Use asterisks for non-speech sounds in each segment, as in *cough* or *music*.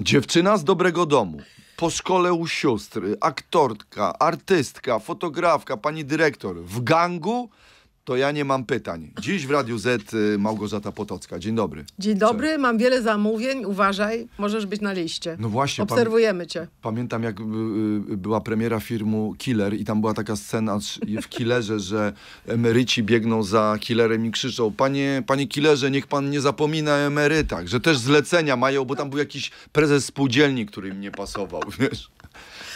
Dziewczyna z dobrego domu. Po szkole u sióstr, aktorka, artystka, fotografka, pani dyrektor. W gangu to ja nie mam pytań. Dziś w Radiu Z y, Małgorzata Potocka. Dzień dobry. Dzień dobry, Cześć. mam wiele zamówień, uważaj, możesz być na liście. No właśnie. Obserwujemy cię. Pamiętam jak y, y, była premiera filmu Killer i tam była taka scena w Killerze, *laughs* że emeryci biegną za Killerem i krzyczą, panie, panie Killerze, niech pan nie zapomina o emerytach, że też zlecenia mają, bo tam był jakiś prezes spółdzielni, który im nie pasował, *laughs* wiesz.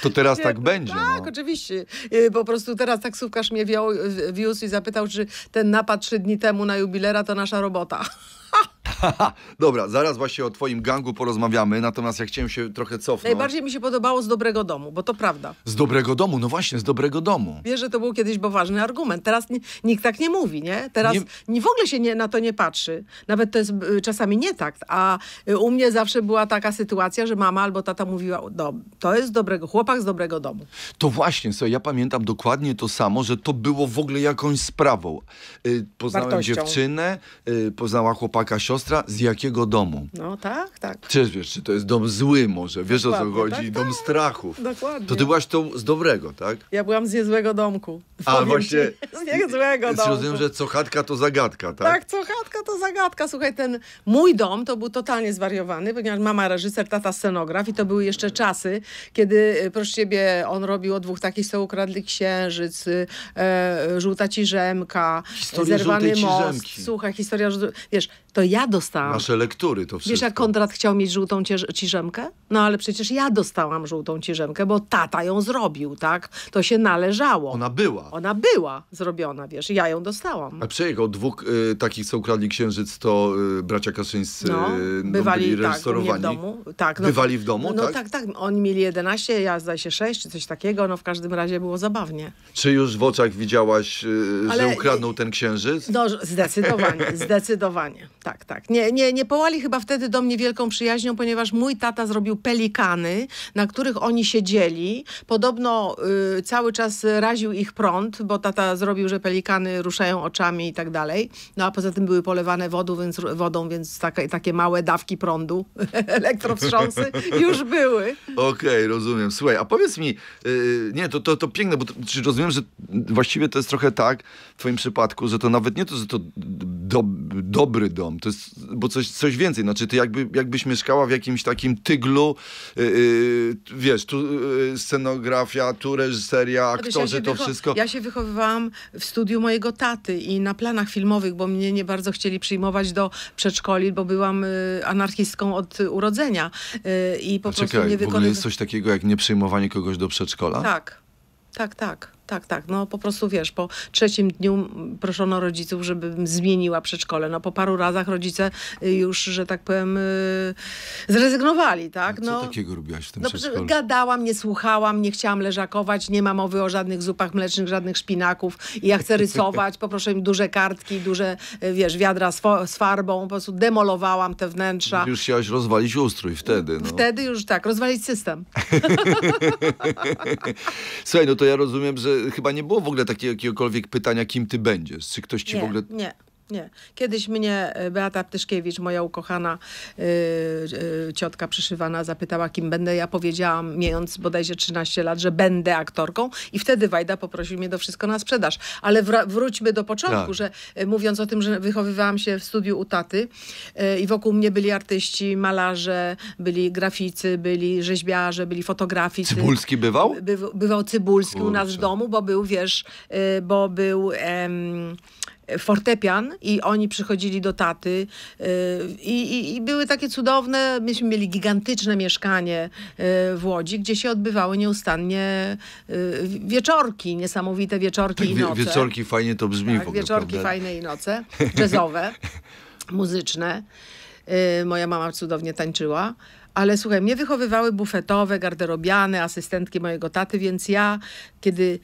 To teraz tak będzie. Tak, no. oczywiście. Y, po prostu teraz taksówkarz mnie y, wiózł i zapytał, czy ten napad trzy dni temu na jubilera to nasza robota. *laughs* *laughs* Dobra, zaraz właśnie o twoim gangu porozmawiamy, natomiast ja chciałem się trochę cofnąć. Najbardziej mi się podobało z dobrego domu, bo to prawda. Z dobrego domu, no właśnie, z dobrego domu. Wiesz, że to był kiedyś poważny argument. Teraz nikt tak nie mówi, nie? Teraz nie... w ogóle się nie, na to nie patrzy. Nawet to jest y, czasami nie tak. A y, u mnie zawsze była taka sytuacja, że mama albo tata mówiła, no, to jest dobrego, chłopak z dobrego domu. To właśnie, co ja pamiętam dokładnie to samo, że to było w ogóle jakąś sprawą. Y, poznałem Wartością. dziewczynę, poznała chłopaka siostrę, siostra z jakiego domu. No tak, tak. Czy wiesz, czy to jest dom zły może, wiesz Dokładnie, o co chodzi, tak, dom tak. strachów. Dokładnie. To ty byłaś tą z dobrego, tak? Ja byłam z niezłego domku. A właśnie. Ci. *laughs* Z niezłego domku. Rozumiem, że co chatka to zagadka, tak? Tak, co chatka to zagadka. Słuchaj, ten mój dom to był totalnie zwariowany, ponieważ mama reżyser, tata scenograf i to były jeszcze czasy, kiedy, y, proszę ciebie, on robił o dwóch takich, co ukradli księżyc, y, e, żółta ciżemka, Historia zerwany most. Ciżemki. Słuchaj, historia, wiesz, to ja dostałam. Nasze lektury to wszystko. Wiesz, jak Kondrat chciał mieć żółtą ciżemkę? No ale przecież ja dostałam żółtą ciżemkę, bo tata ją zrobił, tak? To się należało. Ona była. Ona była zrobiona, wiesz, ja ją dostałam. A przejechał dwóch y, takich, co ukradli księżyc, to y, bracia Kaszyńscy y, no, y, bywali, byli Tak, w domu. Tak, no, bywali w domu, no, tak? No tak, tak. Oni mieli 11, ja zdaje się 6 czy coś takiego, no w każdym razie było zabawnie. Czy już w oczach widziałaś, y, ale, że ukradnął ten księżyc? No, zdecydowanie, *laughs* zdecydowanie tak, tak. Nie, nie, nie połali chyba wtedy do mnie wielką przyjaźnią, ponieważ mój tata zrobił pelikany, na których oni siedzieli. Podobno y, cały czas raził ich prąd, bo tata zrobił, że pelikany ruszają oczami i tak dalej. No a poza tym były polewane wodą, więc, wodą, więc takie, takie małe dawki prądu, *laughs* elektrowstrząsy *laughs* już były. Okej, okay, rozumiem. Słuchaj, a powiedz mi, y, nie, to, to, to piękne, bo to, czy rozumiem, że właściwie to jest trochę tak w twoim przypadku, że to nawet nie to, że to do, dobry dom, dom, to jest, bo coś, coś więcej, znaczy ty jakby, jakbyś mieszkała w jakimś takim tyglu, yy, wiesz, tu yy, scenografia, tu reżyseria, aktorzy, ja to wszystko. Ja się wychowywałam w studiu mojego taty i na planach filmowych, bo mnie nie bardzo chcieli przyjmować do przedszkoli, bo byłam yy, anarchistką od urodzenia y, i po A prostu czekaj, nie wykonywałam. w ogóle jest coś takiego jak nie przyjmowanie kogoś do przedszkola? Tak, tak, tak tak, tak. No po prostu wiesz, po trzecim dniu proszono rodziców, żebym zmieniła przedszkole. No po paru razach rodzice już, że tak powiem, y, zrezygnowali, tak? No, co takiego robiłaś w tym no, przedszkolu? Gadałam, nie słuchałam, nie chciałam leżakować, nie ma mowy o żadnych zupach mlecznych, żadnych szpinaków i ja chcę rysować, poproszę im duże kartki, duże, y, wiesz, wiadra z, z farbą, po prostu demolowałam te wnętrza. Już chciałaś rozwalić ustrój wtedy, no. Wtedy już tak, rozwalić system. *laughs* Słuchaj, no to ja rozumiem, że chyba nie było w ogóle takiego jakiegokolwiek pytania, kim ty będziesz. Czy ktoś ci nie, w ogóle. Nie. Nie. Kiedyś mnie e, Beata Ptyszkiewicz, moja ukochana yy, yy, ciotka przyszywana, zapytała, kim będę. Ja powiedziałam, miejąc bodajże 13 lat, że będę aktorką i wtedy Wajda poprosił mnie do Wszystko na sprzedaż. Ale wr wróćmy do początku, tak. że mówiąc o tym, że wychowywałam się w studiu u taty i wokół mnie byli artyści, malarze, byli graficy, byli rzeźbiarze, byli fotograficy. Cybulski bywał? By bywał Cybulski Kurczę. u nas w domu, bo był, wiesz, bo był fortepian i oni przychodzili do taty y, i, i, i, były takie cudowne, myśmy mieli gigantyczne mieszkanie y, w Łodzi, gdzie się odbywały nieustannie y, wieczorki, niesamowite wieczorki tak, i noce. Wieczorki fajnie to brzmi tak, w ogóle, Wieczorki prawda? fajne i noce, jazzowe, *laughs* muzyczne. Moja mama cudownie tańczyła. Ale słuchaj, mnie wychowywały bufetowe, garderobiane, asystentki mojego taty, więc ja, kiedy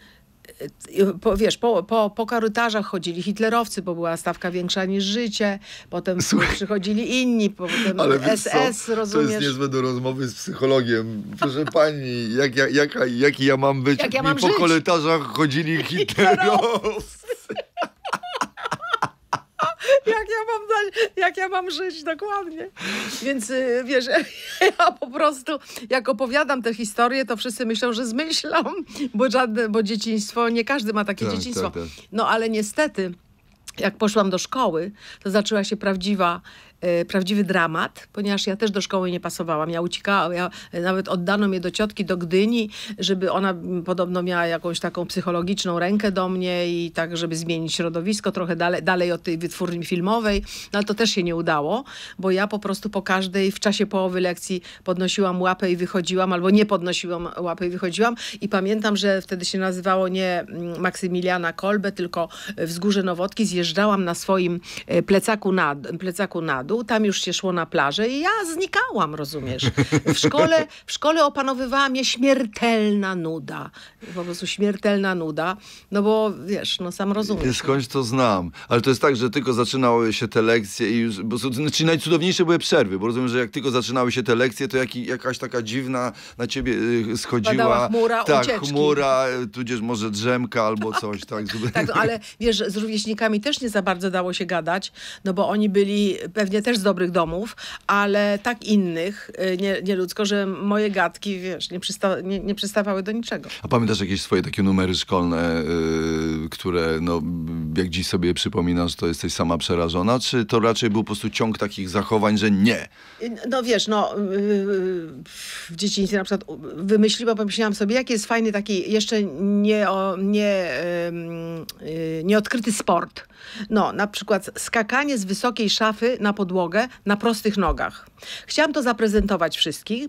po, wiesz, po, po, po korytarzach chodzili hitlerowcy, bo była stawka większa niż życie, potem Słuchaj. przychodzili inni, potem Ale SS, co? rozumiesz? To jest niezłe do rozmowy z psychologiem. Proszę pani, jak ja, jaka, jaki ja mam być? Jak ja mam po żyć? korytarzach chodzili hitlerowcy. hitlerowcy. *laughs* *laughs* jak ja mam, dać, jak ja mam żyć, dokładnie. Więc y, wiesz, *laughs* ja po prostu, jak opowiadam tę historię, to wszyscy myślą, że zmyślam, bo, żadne, bo dzieciństwo, nie każdy ma takie tak, dzieciństwo. Tak, tak. No ale niestety, jak poszłam do szkoły, to zaczęła się prawdziwa E, prawdziwy dramat, ponieważ ja też do szkoły nie pasowałam. Ja uciekałam, ja, e, nawet oddano mnie do ciotki do Gdyni, żeby ona podobno miała jakąś taką psychologiczną rękę do mnie i tak, żeby zmienić środowisko trochę dalej, dalej od tej wytwórni filmowej, no ale to też się nie udało, bo ja po prostu po każdej, w czasie połowy lekcji podnosiłam łapę i wychodziłam, albo nie podnosiłam łapy i wychodziłam i pamiętam, że wtedy się nazywało nie mm, Maksymiliana Kolbe, tylko e, Wzgórze Nowotki, zjeżdżałam na swoim plecaku na, plecaku na dół, tam już się szło na plażę i ja znikałam, rozumiesz. W szkole, w szkole opanowywała mnie śmiertelna nuda. Po prostu śmiertelna nuda, no bo wiesz, no sam rozumiesz. No. Skądś to znam, ale to jest tak, że tylko zaczynały się te lekcje i już, bo, znaczy najcudowniejsze były przerwy, bo rozumiem, że jak tylko zaczynały się te lekcje, to jak, jakaś taka dziwna na ciebie y, schodziła. tak chmura, tak, ucieczki. chmura, y, tudzież może drzemka albo tak. coś, tak. Tak, tak no, ale wiesz, z rówieśnikami też nie za bardzo dało się gadać, no bo oni byli pewnie pewnie też z dobrych domów, ale tak innych, y, nie, nieludzko, że moje gadki, wiesz, nie, przysta nie, nie, przystawały do niczego. A pamiętasz jakieś swoje takie numery szkolne, yy, które, no, jak dziś sobie przypominasz, to jesteś sama przerażona, czy to raczej był po prostu ciąg takich zachowań, że nie? Y, no wiesz, no, yy, w dzieciństwie na przykład y, wymyśliłam, pomyślałam sobie, jaki jest fajny taki jeszcze nie, o, nie, yy, nieodkryty sport. No, na przykład skakanie z wysokiej szafy na podwórku podłogę na prostych nogach. Chciałam to zaprezentować wszystkim.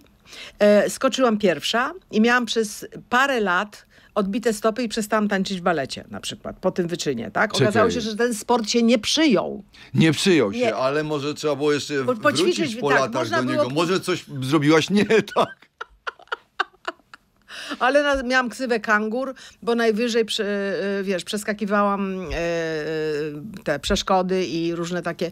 E, skoczyłam pierwsza i miałam przez parę lat odbite stopy i przestałam tańczyć w balecie na przykład po tym wyczynie, tak? Okazało się, że ten sport się nie przyjął. Nie przyjął się, nie. ale może trzeba było jeszcze po, wrócić po tak, latach do niego. Było... Może coś zrobiłaś nie *laughs* tak. Ale na, miałam ksywę kangur, bo najwyżej, y, wiesz, przeskakiwałam y, y, te przeszkody i różne takie.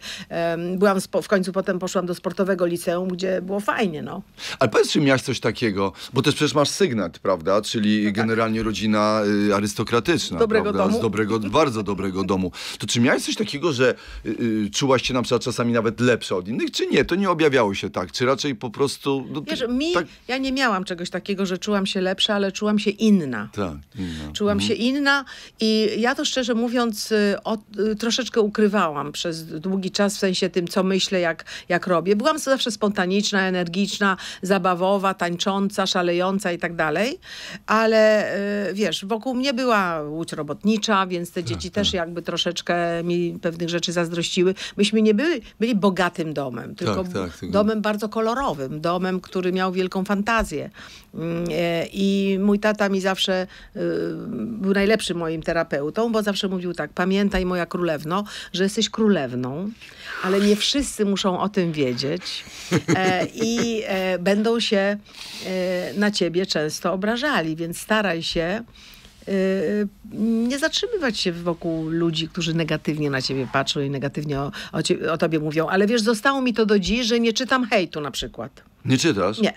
Byłam w końcu potem poszłam do sportowego liceum, gdzie było fajnie, no. Ale powiedz, czy miałaś coś takiego, bo też przecież masz Sygnat, prawda? Czyli no tak. generalnie rodzina arystokratyczna, dobrego prawda? Domu. Z dobrego, bardzo dobrego domu. To czy miałaś coś takiego, że y, czułaś się na przykład czasami nawet lepsza od innych, czy nie? To nie objawiało się tak, czy raczej po prostu... No, Wiesz, mi, tak... ja nie miałam czegoś takiego, że czułam się lepsza ale czułam się inna. Tak, inna. Czułam mhm. się inna i ja to szczerze mówiąc y, o, y, troszeczkę ukrywałam przez długi czas, w sensie tym, co myślę, jak, jak robię. Byłam zawsze spontaniczna, energiczna, zabawowa, tańcząca, szalejąca i tak dalej, ale y, wiesz, wokół mnie była łódź robotnicza, więc te tak, dzieci tak. też jakby troszeczkę mi pewnych rzeczy zazdrościły. Myśmy nie byli, byli bogatym domem, tak, tak, tylko domem bardzo kolorowym, domem, który miał wielką fantazję. Mm, e, I i mój tata mi zawsze y, był najlepszym moim terapeutą, bo zawsze mówił tak, pamiętaj moja królewno, że jesteś królewną, ale nie wszyscy muszą o tym wiedzieć e, i e, będą się e, na ciebie często obrażali, więc staraj się e, nie zatrzymywać się wokół ludzi, którzy negatywnie na ciebie patrzą i negatywnie o, o, o, tobie mówią. Ale wiesz, zostało mi to do dziś, że nie czytam hejtu na przykład. Nie czytasz? Nie.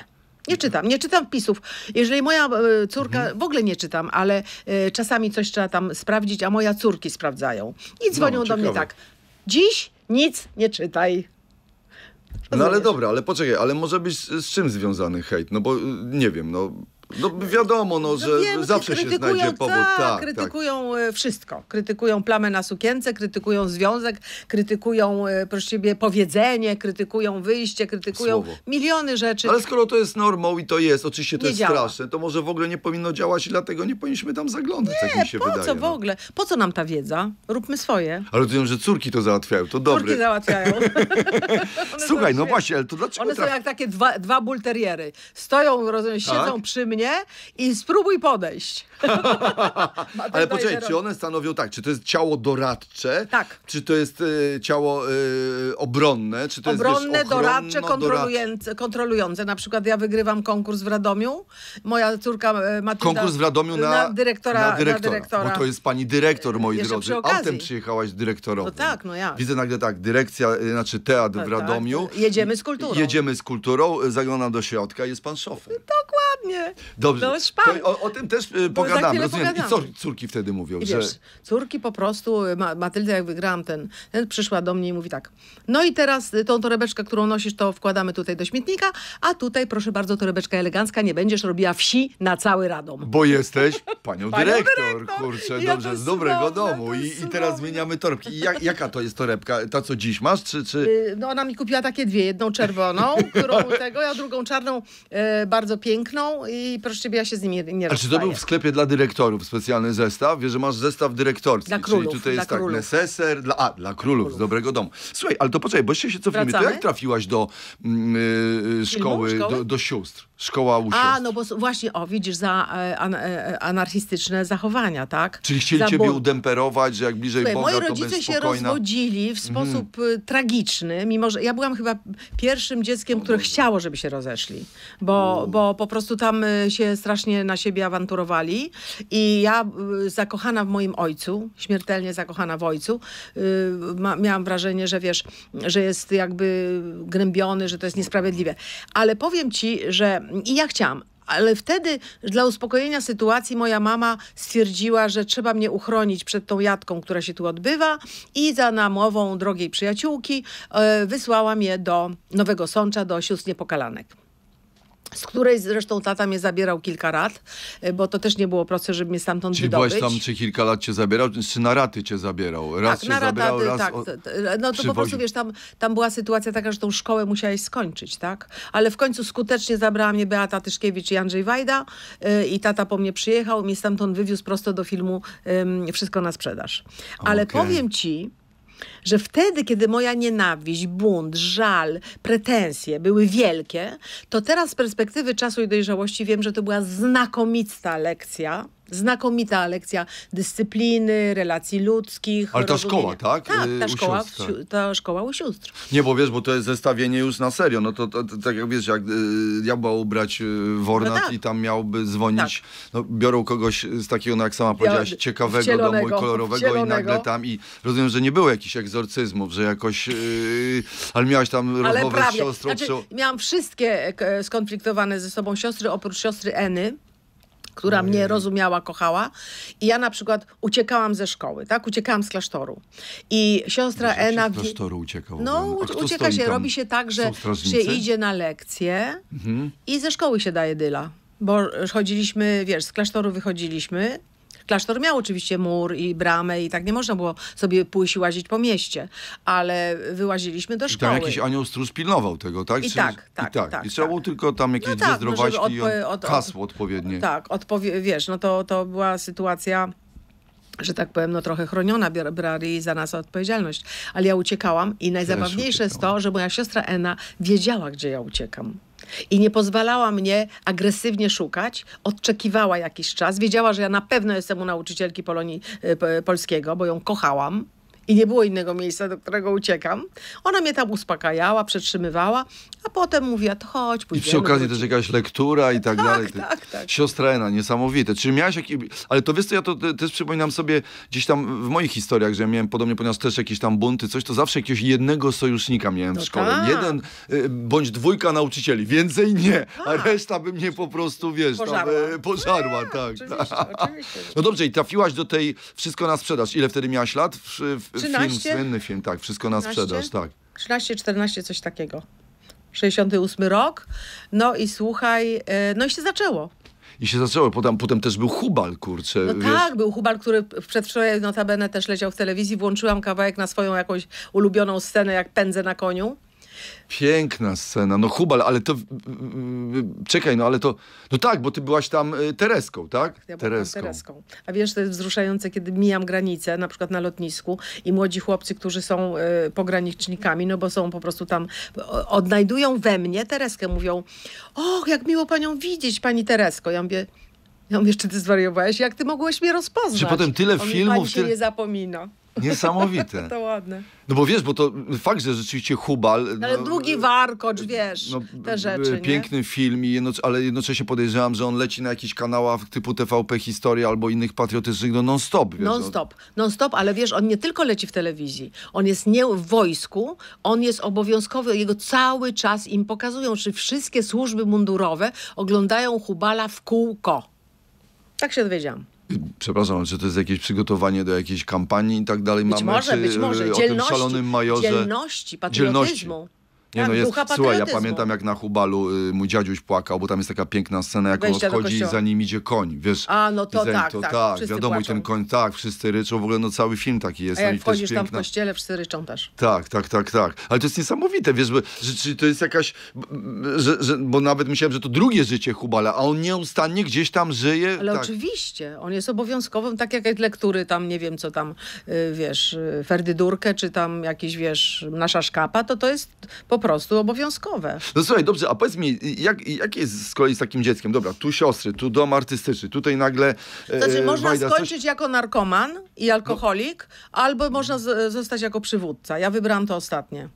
Nie czytam, nie czytam wpisów. Jeżeli moja e, córka, mhm. w ogóle nie czytam, ale e, czasami coś trzeba tam sprawdzić, a moja córki sprawdzają. I no, dzwonią no, do mnie tak. Dziś nic nie czytaj. No ale dobra, ale poczekaj, ale może być z, z czym związany hejt? No bo y, nie wiem, no no wiadomo, no, no że no wiem, zawsze się znajdzie powód. Tak, tak krytykują tak. wszystko. Krytykują plamę na sukience, krytykują związek, krytykują, e, proszę ciebie, powiedzenie, krytykują wyjście, krytykują Słowo. miliony rzeczy. Ale skoro to jest normą i to jest, oczywiście to nie jest działa. straszne, to może w ogóle nie powinno działać i dlatego nie powinniśmy tam zaglądać, nie, tak mi się po wydaje. co w no. ogóle? Po co nam ta wiedza? Róbmy swoje. Ale rozumiem, że córki to załatwiają, to dobre. Córki załatwiają. *laughs* Słuchaj, no właśnie, ale to dlaczego One są tak? jak takie dwa, dwa bulteriery. Stoją, rozumiem, tak. siedzą przy mnie nie? I spróbuj podejść. *laughs* Ale poczekaj, czy one stanowią tak, czy to jest ciało doradcze, tak. czy to jest y, ciało y, obronne, czy to obronne, jest Obronne, doradcze, kontrolujące, kontrolujące. Na przykład ja wygrywam konkurs w Radomiu, moja córka e, Matylda... Konkurs w Radomiu na, na, dyrektora, na, dyrektora, na dyrektora. Bo to jest pani dyrektor, moi Jeszcze drodzy. Autem przyjechałaś dyrektorowi. No tak, no ja. Widzę nagle tak, dyrekcja, y, znaczy teatr tak, w Radomiu. Tak. Jedziemy z kulturą. Jedziemy z kulturą, zaglądam do środka, jest pan szofer. Dokładnie. Dobrze. No, o, o, tym też pokazuję pogadamy, tak rozumiem. Pogadamy. I co córki wtedy mówią? I że... córki po prostu, Matylda jak wygrałam ten, ten, przyszła do mnie i mówi tak, no i teraz y, tą torebeczkę, którą nosisz, to wkładamy tutaj do śmietnika, a tutaj proszę bardzo, torebeczka elegancka, nie będziesz robiła wsi na cały Radom. Bo jesteś panią, panią dyrektor, kurczę, ja dobrze, z dobrego słowne, domu I, i, teraz zmieniamy torebki. I jak, jaka to jest torebka? Ta, co dziś masz, czy... czy... Y, no ona mi kupiła takie dwie, jedną czerwoną, *laughs* którą tego, ja drugą czarną, e, bardzo piękną i proszę ciebie, ja się z nimi nie rozstaję. A czy to był w sklepie dla dla dyrektorów specjalny zestaw. Wiesz, że masz zestaw dyrektorski. Dla królów, czyli tutaj jest tak, królów. neseser, dla, a, dla królów, królów, z dobrego domu. Słuchaj, ale to poczekaj, bo się cofnijmy. Wracamy? To jak trafiłaś do yy, szkoły, do, do sióstr? Szkoła u sióstr. A, no bo właśnie, o, widzisz, za e, an, e, anarchistyczne zachowania, tak? Czyli chcieli za, ciebie bo... udemperować, że jak bliżej Słuchaj, Boga, moi rodzice się rozwodzili w mhm. sposób mm. tragiczny, mimo że ja byłam chyba pierwszym dzieckiem, które chciało, żeby się rozeszli, bo, bo po prostu tam y, się strasznie na siebie awanturowali i ja y, zakochana w moim ojcu, śmiertelnie zakochana w ojcu, y, miałam wrażenie, że wiesz, że jest jakby gnębiony, że to jest niesprawiedliwe. Ale powiem ci, że i ja chciałam, ale wtedy dla uspokojenia sytuacji moja mama stwierdziła, że trzeba mnie uchronić przed tą jadką, która się tu odbywa i za namową drogiej przyjaciółki e, wysłała mnie do Nowego Sącza, do sióstr Niepokalanek z której zresztą tata mnie zabierał kilka lat, e, bo to też nie było proste, żeby mnie stamtąd Czyli wydobyć. Czyli byłeś tam, czy kilka lat cię zabierał, czy na raty cię zabierał? Raz tak, cię na zabierał, raty, raz tak. O... No to przywozi... po prostu, wiesz, tam, tam była sytuacja taka, że tą szkołę musiałeś skończyć, tak? Ale w końcu skutecznie zabrała mnie Beata Tyszkiewicz i Andrzej Wajda yy, i tata po mnie przyjechał, mnie stamtąd wywiózł prosto do filmu yy, Wszystko na sprzedaż. Ale okay. powiem ci, że wtedy, kiedy moja nienawiść, bunt, żal, pretensje były wielkie, to teraz z perspektywy czasu i dojrzałości wiem, że to była znakomita lekcja Znakomita lekcja dyscypliny, relacji ludzkich. Ale ta szkoła, tak? Tak, y, ta u szkoła, ta szkoła u sióstr. Nie, bo wiesz, bo to jest zestawienie już na serio. No to, to, to tak jak wiesz, jak y, diabła ubrać y, Wornat no tak. i tam miałby dzwonić. Tak. No, biorą kogoś z takiego, no jak sama powiedziałaś, ciekawego domu i kolorowego i nagle tam i rozumiem, że nie było jakichś egzorcyzmów, że jakoś... Y, ale miałaś tam rozmowę z siostrą. Znaczy, Miałam wszystkie e, skonfliktowane ze sobą siostry, oprócz siostry Eny która no, mnie rozumiała, kochała. I ja na przykład uciekałam ze szkoły, tak? Uciekałam z klasztoru. I siostra Wiesz, Ena... Z klasztoru uciekał. No, ucieka się, robi się tak, że się idzie na lekcje mhm. i ze szkoły się daje dyla. Bo chodziliśmy, wiesz, z klasztoru wychodziliśmy Klasztor miał oczywiście mur i bramę i tak nie można było sobie pójść i łazić po mieście, ale wyłaziliśmy do szkoły. I tam jakiś anioł stróż pilnował tego, tak? I, Czy, tak, tak, i tak, tak, I tak, trzeba tak. było tylko tam jakieś no tak, no odpo od, hasło odpowiednie. Tak, odpowie wiesz, no to, to była sytuacja że tak powiem, no trochę chroniona, brali za nas odpowiedzialność. Ale ja uciekałam i najzabawniejsze jest to, że moja siostra Ena wiedziała, gdzie ja uciekam i nie pozwalała mnie agresywnie szukać. Odczekiwała jakiś czas. Wiedziała, że ja na pewno jestem u nauczycielki Polonii, y, polskiego, bo ją kochałam i nie było innego miejsca, do którego uciekam. Ona mnie tam uspokajała, przetrzymywała, a potem mówiła, to chodź, pójdziemy. I przy okazji też jakaś lektura i tak, tak dalej. Tak, tak. Siostra Ena, niesamowite. Czy miałaś jakiś... Ale to wiesz co, ja to też przypominam sobie gdzieś tam w moich historiach, że miałem podobnie, ponieważ też jakieś tam bunty, coś, to zawsze jakiegoś jednego sojusznika miałem w no szkole. Ta. Jeden y, bądź dwójka nauczycieli, więcej nie, a tak. reszta by mnie po prostu, wiesz, pożarła, e, tam, tak. Oczywiście, oczywiście. No dobrze, i trafiłaś do tej Wszystko na sprzedaż. Ile wtedy miałaś lat? W, w, 13? Film, słynny film, tak, wszystko na sprzedaż, tak. 13, 14, coś takiego. 68 rok. No i słuchaj, e, no i się zaczęło. I się zaczęło. Potem, potem też był Hubal, kurczę. No wiesz? tak, był Hubal, który przedwczoraj notabene też leciał w telewizji. Włączyłam kawałek na swoją jakąś ulubioną scenę, jak pędzę na koniu. Piękna scena. No Hubal, ale to... Czekaj, no ale to... No tak, bo ty byłaś tam y, Tereską, tak? Ja Tereską. Tereską. A wiesz, to jest wzruszające, kiedy mijam granicę, na przykład na lotnisku i młodzi chłopcy, którzy są y, pogranicznikami, no bo są po prostu tam... Odnajdują we mnie Tereskę. Mówią, och, jak miło panią widzieć, pani Teresko. Ja mówię... Ja mówię, czy ty zwariowałeś? Jak ty mogłeś mnie rozpoznać? Czy potem tyle On filmów... Pani się tyle... nie zapomina. Niesamowite. *laughs* to ładne. No bo wiesz, bo to fakt, że rzeczywiście Hubal... No, no ale długi warkocz, wiesz, no, te e, rzeczy, Piękny nie? film, i ale jednocześnie podejrzewam, że on leci na jakichś kanałach typu TVP Historia albo innych patriotycznych, no non-stop. No. Non-stop, non-stop, ale wiesz, on nie tylko leci w telewizji, on jest nie w wojsku, on jest obowiązkowy, jego cały czas im pokazują, czy wszystkie służby mundurowe oglądają Hubala w kółko. Tak się dowiedziałam przepraszam, czy to jest jakieś przygotowanie do jakiejś kampanii i tak dalej. Być Mamy, może, czy, być może. Y, o dzielności, tym szalonym majorze. Dzielności, patriotyzmu. Dzielności. Nie, no tak, no jest, słuchaj, ja pamiętam jak na Hubalu y, mój dziadziuś płakał, bo tam jest taka piękna scena, jak Wejścia on odchodzi i za nim idzie koń, wiesz. A, no to tak, to, tak, tak wiadomo, płaczą. i ten koń, tak, wszyscy ryczą, w ogóle no cały film taki jest. A no jak no, i wchodzisz piękna... tam w kościele, wszyscy ryczą też. Tak, tak, tak, tak. Ale to jest niesamowite, wiesz, bo, że, czy to jest jakaś, że, że, bo nawet myślałem, że to drugie życie Hubala, a on nieustannie gdzieś tam żyje. Ale tak. oczywiście, on jest obowiązkowym, tak jak lektury tam, nie wiem, co tam, y, wiesz, y, Ferdydurkę, czy tam jakiś, wiesz, Nasza Szkapa, to to jest po prostu obowiązkowe. No słuchaj, dobrze, a powiedz mi, jak, jak jest z kolei z takim dzieckiem? Dobra, tu siostry, tu dom artystyczny, tutaj nagle... E, znaczy, można Wajda, skończyć coś... jako narkoman i alkoholik, no. albo można z, zostać jako przywódca. Ja wybrałam to ostatnie.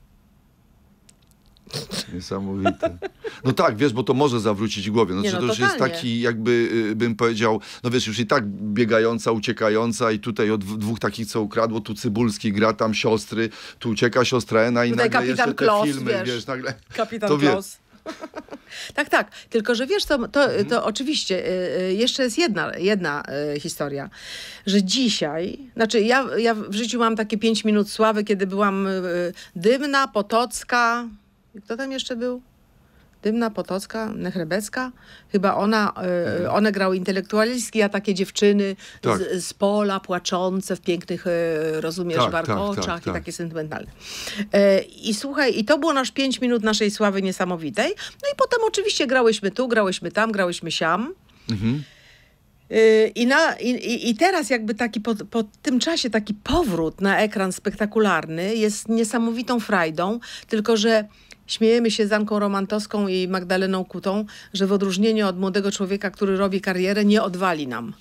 Niesamowite. No tak, wiesz, bo to może zawrócić głowie. Znaczy, no, to już jest taki, jakby y, bym powiedział, no wiesz, już i tak biegająca, uciekająca i tutaj od dwóch takich, co ukradło, tu Cybulski gra, tam siostry, tu ucieka siostra Ena i tutaj nagle kapitan jeszcze Klos, te filmy, wiesz, wiesz nagle... Kapitan to Klos. *laughs* tak, tak. Tylko, że wiesz, to, to, mhm. to oczywiście y, y, jeszcze jest jedna, jedna historia, że dzisiaj, znaczy ja, ja w życiu mam takie pięć minut sławy, kiedy byłam dymna, potocka, kto tam jeszcze był? Dymna, Potocka, Nechrebecka. Chyba ona, y, one grały intelektualistki, a takie dziewczyny tak. z, z, pola, płaczące w pięknych, y, rozumiesz, tak, tak, warkoczach tak, tak, i takie sentymentalne. Y, I słuchaj, i to było nasz pięć minut naszej sławy niesamowitej. No i potem oczywiście grałyśmy tu, grałyśmy tam, grałyśmy siam. Mhm. I, na, i, I teraz jakby taki po, po, tym czasie taki powrót na ekran spektakularny jest niesamowitą frajdą, tylko że Śmiejemy się z Anką Romantowską i Magdaleną Kutą, że w odróżnieniu od młodego człowieka, który robi karierę, nie odwali nam.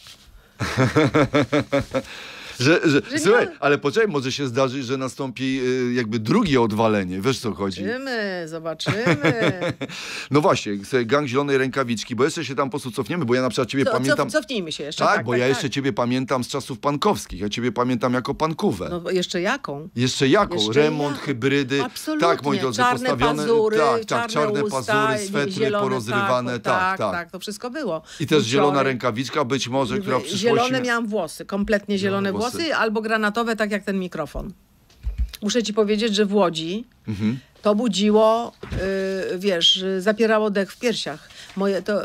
*laughs* że, że, że słuchaj, ale poczekaj, może się zdarzyć, że nastąpi y, jakby drugie odwalenie. Wiesz, co chodzi? Zobaczymy, zobaczymy. *laughs* no właśnie, gang zielonej rękawiczki, bo jeszcze się tam po prostu cofniemy, bo ja na przykład ciebie co, pamiętam... Cof, cofnijmy się jeszcze. Tak, tak bo tak, ja tak. jeszcze ciebie pamiętam z czasów pankowskich. Ja ciebie pamiętam jako pankówę. No jeszcze jaką? Jeszcze jaką? Jeszcze Remont, jak... hybrydy. Absolutnie. Tak, moi drodzy, czarne postawione... Pazury, tak, tak, czarne usta, pazury, swetry porozrywane. Tak tak, tak, tak, tak, To wszystko było. I też zielona rękawiczka być może, która przyszła. przyszłości... Zielone miałam włosy, kompletnie zielone włosy. Włosy albo granatowe, tak jak ten mikrofon. Muszę ci powiedzieć, że w Łodzi mhm. to budziło, y, wiesz, y, zapierało dech w piersiach. Moje, to,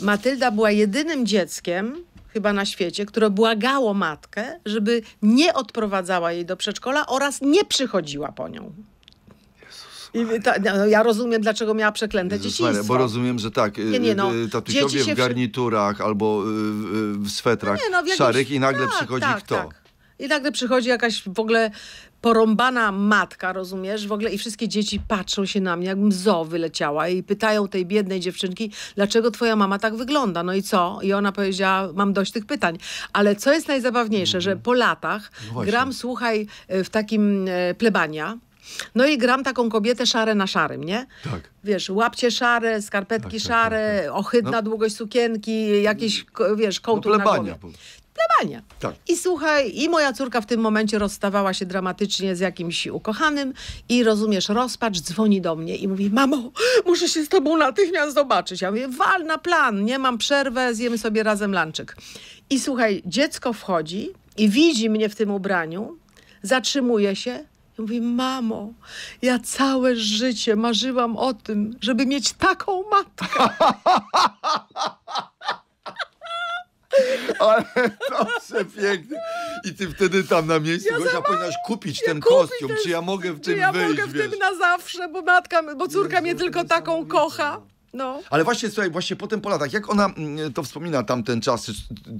Matylda była jedynym dzieckiem, chyba na świecie, które błagało matkę, żeby nie odprowadzała jej do przedszkola oraz nie przychodziła po nią. Ta, no, no, ja rozumiem, dlaczego miała przeklęte Jezus dzieciństwo. Maria, bo rozumiem, że tak, nie, nie, y, no, y, tatusiowie w garniturach albo y, w swetrach no nie, no, w jakimś... szarych i nagle tak, przychodzi tak, kto? Tak. I nagle przychodzi jakaś w ogóle porąbana matka, rozumiesz? W ogóle i wszystkie dzieci patrzą się na mnie, jak mzo wyleciała i pytają tej biednej dziewczynki, dlaczego twoja mama tak wygląda? No i co? I ona powiedziała, mam dość tych pytań. Ale co jest najzabawniejsze, mm -hmm. że mhm. po latach no gram, słuchaj, w takim plebania, no i gram taką kobietę szare na szarym, nie? Tak. Wiesz, łapcie szare, skarpetki tak, tak szare, tak, tak, ohydna no. długość sukienki, jakieś, no wiesz, kołtur no, na głowie. Plebania. Tak. I słuchaj, i moja córka w tym momencie rozstawała się dramatycznie z jakimś ukochanym i rozumiesz, rozpacz dzwoni do mnie i mówi, mamo, muszę się z tobą natychmiast zobaczyć. Ja mówię, wal na plan, nie mam przerwę, zjemy sobie razem lunchek. I słuchaj, dziecko wchodzi i widzi mnie w tym ubraniu, zatrzymuje się, Mówi, mamo, ja całe życie marzyłam o tym, żeby mieć taką matkę. *laughs* Ale to przepiękne. I ty wtedy tam na miejscu, ja mam... powinnaś kupić ja ten kostium. Ten... Czy ja mogę w tym czy ja wyjść, mogę w wiesz? tym na zawsze, bo matka, bo córka Jezu, mnie tylko taką kocha. No. Ale właśnie, słuchaj, właśnie po tym po latach, jak ona mm, to wspomina tamten czas, czy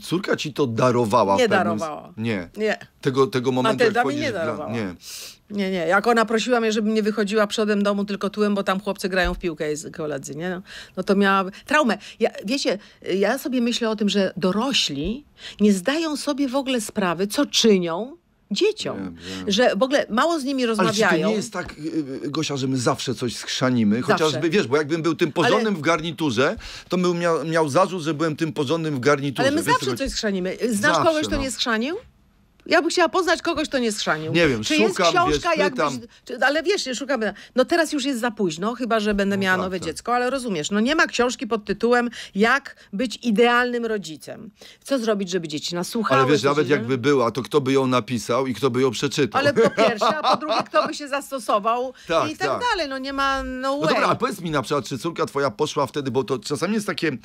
córka ci to darowała? Nie darowała. Nie. nie. Tego, tego momentu, Matylda jak mi nie darowała. Dla... Nie. nie, nie. Jak ona prosiła mnie, żebym nie wychodziła przodem domu, tylko tułem, bo tam chłopcy grają w piłkę z koledzy, nie? No, no to miała traumę. Ja, wiecie, ja sobie myślę o tym, że dorośli nie zdają sobie w ogóle sprawy, co czynią, dzieciom, wiem, wiem. że w ogóle mało z nimi rozmawiają. Ale czy to nie jest tak, y, y, Gosia, że my zawsze coś schrzanimy, chociażby, zawsze. wiesz, bo jakbym był tym porządnym Ale... w garniturze, to bym miał, miał zarzut, że byłem tym porządnym w garniturze. Ale my wiesz, zawsze coś schrzanimy. Znasz zawsze, kogoś, kto no. nie schrzanił? Ja bym chciała poznać kogoś, kto nie schrzanił. Nie wiem, Czy szukam, jest książka, wiesz, jakbyś... Czy, ale wiesz, szukam... No teraz już jest za późno, chyba, że będę no miała tak, nowe tak. dziecko, ale rozumiesz, no nie ma książki pod tytułem Jak być idealnym rodzicem. Co zrobić, żeby dzieci nas słuchały? Ale wiesz, nawet jakby była, to kto by ją napisał i kto by ją przeczytał? Ale po *laughs* pierwsze, a po drugie, kto by się zastosował tak, i tak, tak, dalej. No nie ma no way. No dobra, a powiedz mi na przykład, czy córka twoja poszła wtedy, bo to czasami jest takie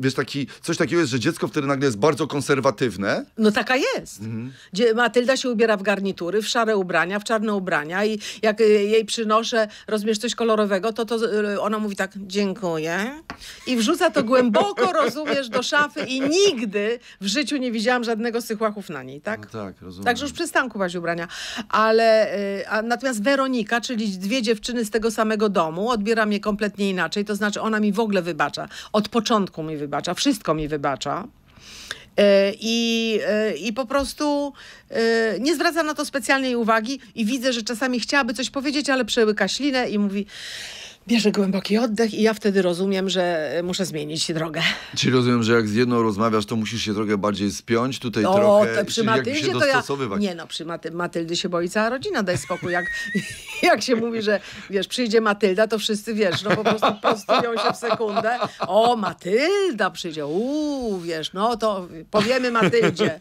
wiesz, taki, coś takiego jest, że dziecko wtedy nagle jest bardzo konserwatywne. No taka jest. Mhm. Matylda się ubiera w garnitury, w szare ubrania, w czarne ubrania i jak y, jej przynoszę, rozumiesz, coś kolorowego, to, to y, ona mówi tak, dziękuję i wrzuca to głęboko, *laughs* rozumiesz, do szafy i nigdy w życiu nie widziałam żadnego z tych łachów na niej, tak? No tak, rozumiem. Także już przestań kupować ubrania. Ale, y, a, natomiast Weronika, czyli dwie dziewczyny z tego samego domu, odbiera mnie kompletnie inaczej, to znaczy ona mi w ogóle wybacza. Od początku mi wybacza, wszystko mi wybacza. E, I, e, I po prostu e, nie zwraca na to specjalnej uwagi i widzę, że czasami chciałaby coś powiedzieć, ale przełyka ślinę i mówi Bierze głęboki oddech i ja wtedy rozumiem, że muszę zmienić drogę. Czyli rozumiem, że jak z jedną rozmawiasz, to musisz się trochę bardziej spiąć, tutaj o, no, trochę te przy Matyldzie to ja... Nie no, przy Maty Matyldy się boi cała rodzina, daj spokój. Jak, *laughs* jak się mówi, że wiesz, przyjdzie Matylda, to wszyscy wiesz, no po prostu postują się w sekundę. O, Matylda przyjdzie, uuu, wiesz, no to powiemy Matyldzie.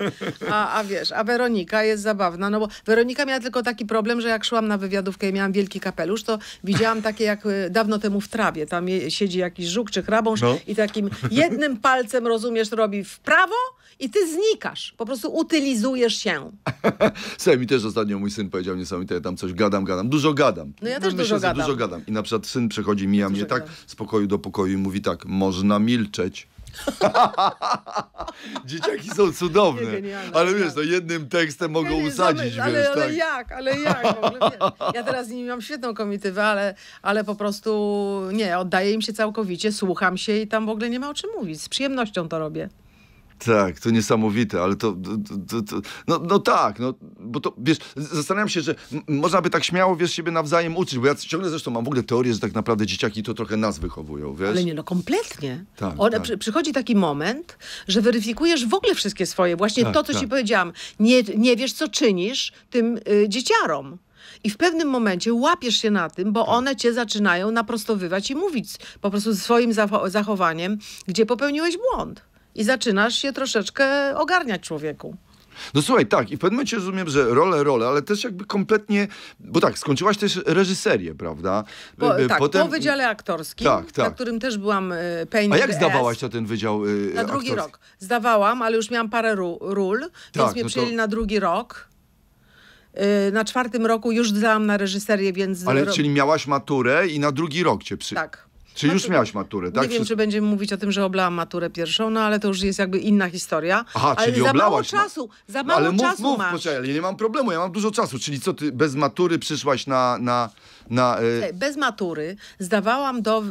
A, a wiesz, a Weronika jest zabawna, no bo Weronika miała tylko taki problem, że jak szłam na wywiadówkę i miałam wielki kapelusz, to widziałam takie jak y, dawno temu w trawie. Tam je, siedzi jakiś żuk czy chrabąż no. i takim *laughs* jednym palcem, rozumiesz, robi w prawo i ty znikasz. Po prostu utylizujesz się. *laughs* Słuchaj, mi też ostatnio mój syn powiedział niesamowite, ja tam coś gadam, gadam. Dużo gadam. No ja też Myślę, dużo gadam. Dużo gadam. I na przykład syn przechodzi mija dużo mnie tak z pokoju do pokoju i mówi tak, można milczeć. *laughs* Dzieciaki są cudowne. ale wiesz, no jednym tekstem mogą usadzić, ale, wiesz, ale, tak. ale jak, ale jak? Ogóle, ja teraz z nimi mam świetną komitywę, ale, ale po prostu nie, oddaję im się całkowicie, słucham się i tam w ogóle nie ma o czym mówić. Z przyjemnością to robię. Tak, to niesamowite, ale to, to, to, no, no tak, no, bo to, wiesz, zastanawiam się, że można by tak śmiało, wiesz, siebie nawzajem uczyć, bo ja ciągle zresztą mam w ogóle teorię, że tak naprawdę dzieciaki to trochę nas wychowują, wiesz? Ale nie, no kompletnie. Tak, tak. Przy, przychodzi taki moment, że weryfikujesz w ogóle wszystkie swoje, właśnie tak, to, co tak. ci powiedziałam, nie, nie wiesz, co czynisz tym y, dzieciarom. I w pewnym momencie łapiesz się na tym, bo tak. one cię zaczynają naprostowywać i mówić po prostu swoim zachowaniem, gdzie popełniłeś błąd i zaczynasz się troszeczkę ogarniać człowieku. No słuchaj, tak, i w pewnym momencie rozumiem, że role, role, ale też jakby kompletnie, bo tak, skończyłaś też reżyserię, prawda? Po, yy, tak, Potem... po Wydziale Aktorskim, tak, tak. na którym też byłam y, A jak zdawałaś to ten Wydział aktorski? Y, na drugi aktorski? rok. Zdawałam, ale już miałam parę ról, tak, więc mnie no przyjęli to... na drugi rok. Y, na czwartym roku już zdałam na reżyserię, więc... Ale, czyli miałaś maturę i na drugi rok cię przy... Tak. Czy już znaczy, miałaś maturę, tak? Nie wiem, czy będziemy mówić o tym, że oblałam maturę pierwszą, no ale to już jest jakby inna historia. Aha, ale czyli za oblałaś. Mało no. czasu, za mało ale mów, czasu mów, masz. Poczekaj, ale nie mam problemu, ja mam dużo czasu. Czyli co, ty bez matury przyszłaś na... na, na y... Bez matury zdawałam do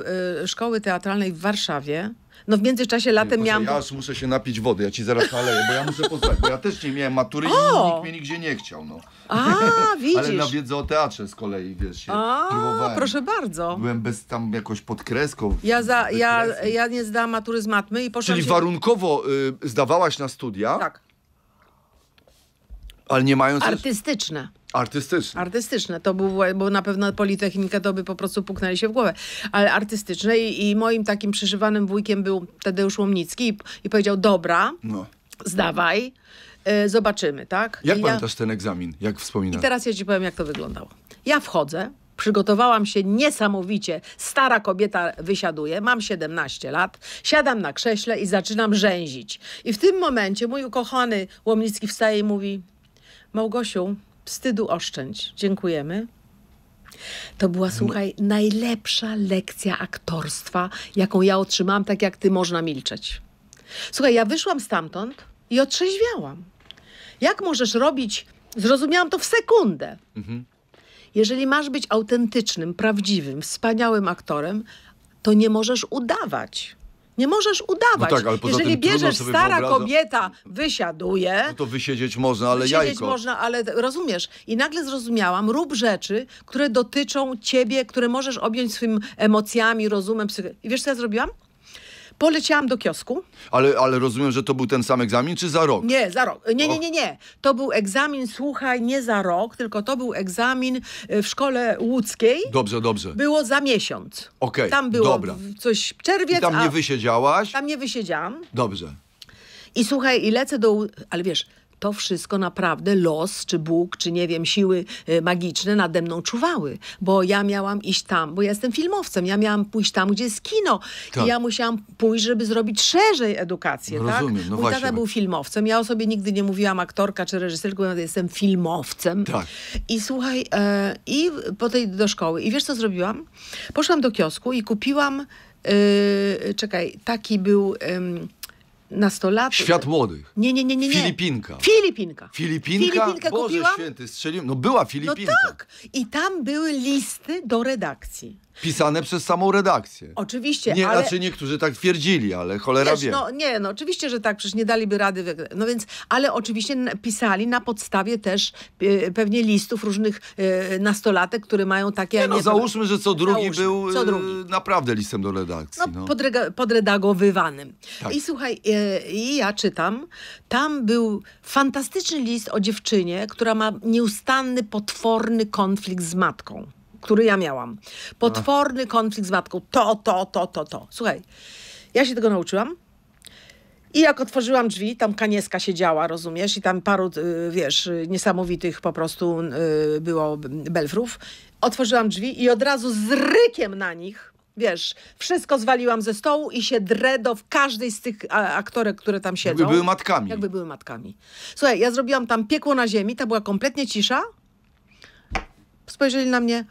y, szkoły teatralnej w Warszawie. No w międzyczasie latem nie, miałam... Ja aż muszę się napić wody, ja ci zaraz naleję, bo ja muszę poznać, bo ja też nie miałem matury o! i nikt mnie nigdzie nie chciał, no. A, widzisz. *laughs* Ale na wiedzę o teatrze z kolei, wiesz, się A, próbowałem. proszę bardzo. Byłem bez tam jakoś pod kreską. Ja, za, ja, ja nie zdałam matury z matmy i poszłam Czyli się... warunkowo y, zdawałaś na studia? Tak. Ale nie mając... Artystyczne. Artystyczne. Artystyczne. To był, bo na pewno Politechnikę to by po prostu puknęli się w głowę. Ale artystyczne i, i moim takim przyszywanym wujkiem był Tadeusz Łomnicki i, i powiedział, dobra, no. zdawaj. Y, zobaczymy, tak? Jak I pamiętasz ten egzamin? Jak wspominasz? I teraz ja ci powiem, jak to wyglądało. Ja wchodzę, przygotowałam się niesamowicie. Stara kobieta wysiaduje, mam 17 lat, siadam na krześle i zaczynam rzęzić. I w tym momencie mój ukochany Łomnicki wstaje i mówi: Małgosiu, wstydu oszczędź, dziękujemy. To była, no. słuchaj, najlepsza lekcja aktorstwa, jaką ja otrzymałam, tak jak ty można milczeć. Słuchaj, ja wyszłam stamtąd i otrzeźwiałam. Jak możesz robić? Zrozumiałam to w sekundę. Mhm. Jeżeli masz być autentycznym, prawdziwym, wspaniałym aktorem, to nie możesz udawać. Nie możesz udawać. No tak, ale Jeżeli bierzesz stara kobieta, wysiaduje. No to wysiedzieć można, ale wysiedzieć jajko. można, ale rozumiesz. I nagle zrozumiałam, rób rzeczy, które dotyczą ciebie, które możesz objąć swoimi emocjami, rozumem. Psych... I wiesz, co ja zrobiłam? Poleciałam do kiosku. Ale, ale rozumiem, że to był ten sam egzamin, czy za rok? Nie, za rok. Nie, nie, nie, nie. To był egzamin, słuchaj, nie za rok, tylko to był egzamin y, w szkole łódzkiej. Dobrze, dobrze. Było za miesiąc. Okej, okay, Tam było dobra. coś czerwiec. I tam nie wysiedziałaś? Tam nie wysiedziałam. Dobrze. I słuchaj, i lecę do... Ale wiesz, to wszystko naprawdę los, czy Bóg, czy nie wiem, siły y, magiczne nade mną czuwały, bo ja miałam iść tam, bo ja jestem filmowcem, ja miałam pójść tam, gdzie jest kino tak. i ja musiałam pójść, żeby zrobić szerzej edukację, no tak? Rozumiem, no Mój właśnie. tata był filmowcem, ja o sobie nigdy nie mówiłam aktorka czy reżyserka, tylko jestem filmowcem. Tak. I słuchaj, e, i po tej do szkoły, i wiesz co zrobiłam? Poszłam do kiosku i kupiłam, e, czekaj, taki był... E, nastolatki. Świat młodych. Nie, nie, nie, nie, nie. Filipinka. Filipinka. Filipinka? Filipinka Boże kupiłam? święty, strzeliłem. No była no Filipinka. No tak. I tam były listy do redakcji pisane przez samą redakcję. Oczywiście, nie, ale... Znaczy niektórzy tak twierdzili, ale cholera Wiesz, wie. No, nie, no oczywiście, że tak, przecież nie daliby rady. No więc, ale oczywiście pisali na podstawie też e, pewnie listów różnych e, nastolatek, które mają takie... Nie, no nie, załóżmy, że co drugi załóżmy, był co e, drugi. naprawdę listem do redakcji. No, no. Podrega, podredagowywanym. Tak. I słuchaj, e, i ja czytam, tam był fantastyczny list o dziewczynie, która ma nieustanny, potworny konflikt z matką który ja miałam. Potworny no. konflikt z matką. To, to, to, to, to. Słuchaj, ja się tego nauczyłam. I jak otworzyłam drzwi, tam kanieska siedziała, rozumiesz, i tam paru, y, wiesz, niesamowitych po prostu y, było belfrów. Otworzyłam drzwi i od razu z rykiem na nich, wiesz, wszystko zwaliłam ze stołu i się dredo w każdej z tych aktorek, które tam siedzą. Jakby były matkami. Jakby były matkami. Słuchaj, ja zrobiłam tam piekło na ziemi, ta była kompletnie cisza. Spojrzeli na mnie,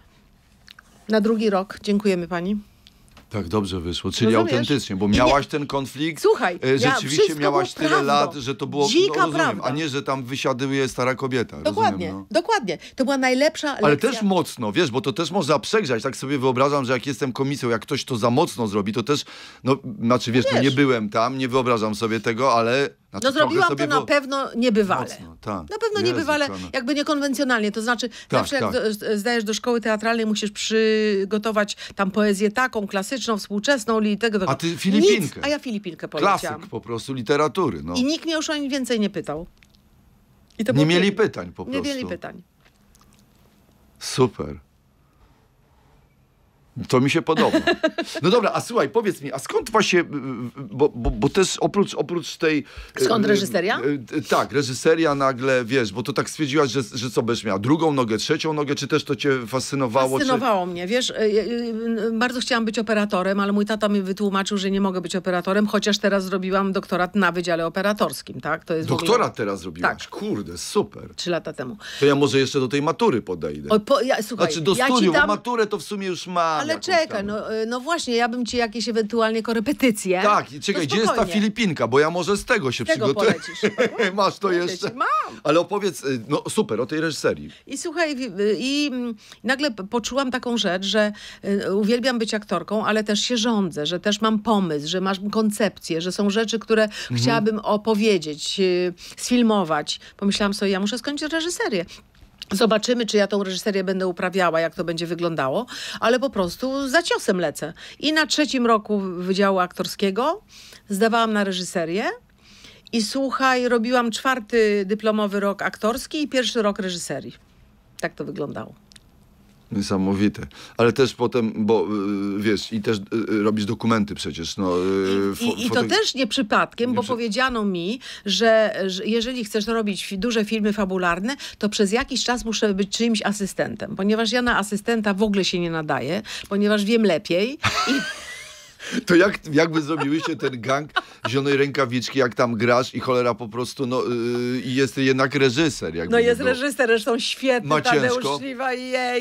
na drugi rok. Dziękujemy pani. Tak dobrze wyszło, czyli Rozumiesz? autentycznie, bo miałaś ten konflikt. Słuchaj, e, rzeczywiście ja, miałaś tyle prawdą. lat, że to było no, Dzika no, rozumiem, prawda. a nie, że tam wysiaduje stara kobieta. Dokładnie, rozumiem, no. dokładnie. To była najlepsza lekcja. Ale też mocno, wiesz, bo to też można przegrzać. Tak sobie wyobrażam, że jak jestem komisją, jak ktoś to za mocno zrobi, to też, no, znaczy wiesz, no, wiesz. No nie byłem tam, nie wyobrażam sobie tego, ale znaczy, no zrobiłam to na pewno niebywale. Mocno, tak. Na pewno niebywale, jakby niekonwencjonalnie. To znaczy, tak, zawsze tak. jak zdajesz do szkoły teatralnej, musisz przygotować tam poezję taką, klasyczną, współczesną, i tego, tego. A ty Filipinkę. Nic, a ja Filipinkę poleciałam. Klasyk po prostu literatury. No. I nikt mnie już o nic więcej nie pytał. nie mieli pytań po prostu. Nie mieli pytań. Super. To mi się podoba. No dobra, a słuchaj, powiedz mi, a skąd właśnie, y, y, bo, bo, bo też oprócz, oprócz tej... Y, skąd reżyseria? tak, reżyseria nagle, wiesz, bo to tak stwierdziłaś, że, że co będziesz miała, drugą nogę, trzecią nogę, czy też to cię fascynowało? Fascynowało czy... mnie, wiesz, bardzo chciałam być operatorem, ale mój tata mi wytłumaczył, że nie mogę być operatorem, chociaż teraz zrobiłam doktorat na Wydziale Operatorskim, tak? To jest doktorat ogóle... teraz zrobiłaś? Tak. Kurde, super. Trzy lata temu. To ja może jeszcze do tej matury podejdę. O, po, ja, słuchaj, znaczy do ja studiów, tam... maturę to w sumie już ma ale czekaj, no, y, no, właśnie, ja bym ci jakieś ewentualnie korepetycje. Tak, i czekaj, gdzie jest ta Filipinka, bo ja może z tego się tego przygotuję. Polecisz, *laughs* Masz to polecisz. jeszcze. Mam. Ale opowiedz, y, no super, o tej reżyserii. I słuchaj, y, i, mm, nagle poczułam taką rzecz, że uwielbiam być aktorką, ale też się rządzę, że też mam pomysł, że masz koncepcję, że są rzeczy, które mhm. chciałabym opowiedzieć, sfilmować. Pomyślałam sobie, ja muszę skończyć reżyserię. Zobaczymy, czy ja tą reżyserię będę uprawiała, jak to będzie wyglądało, ale po prostu za ciosem lecę. I na trzecim roku Wydziału Aktorskiego zdawałam na reżyserię. I słuchaj, robiłam czwarty dyplomowy rok aktorski i pierwszy rok reżyserii. Tak to wyglądało. Niesamowite. Ale też potem, bo y, wiesz, i też y, y, robisz dokumenty przecież. No, I, i to też nie przypadkiem, nie bo przy... powiedziano mi, że, że, jeżeli chcesz robić duże filmy fabularne, to przez jakiś czas muszę być czyimś asystentem, ponieważ ja na asystenta w ogóle się nie nadaję, ponieważ wiem lepiej i... *laughs* To jak, jakby zrobiłyście ten gang zielonej rękawiczki, jak tam grasz i cholera po prostu, no y, i yy, jest jednak reżyser. Jakby no jest było. reżyser, zresztą świetny, ma Tadeusz ciężko,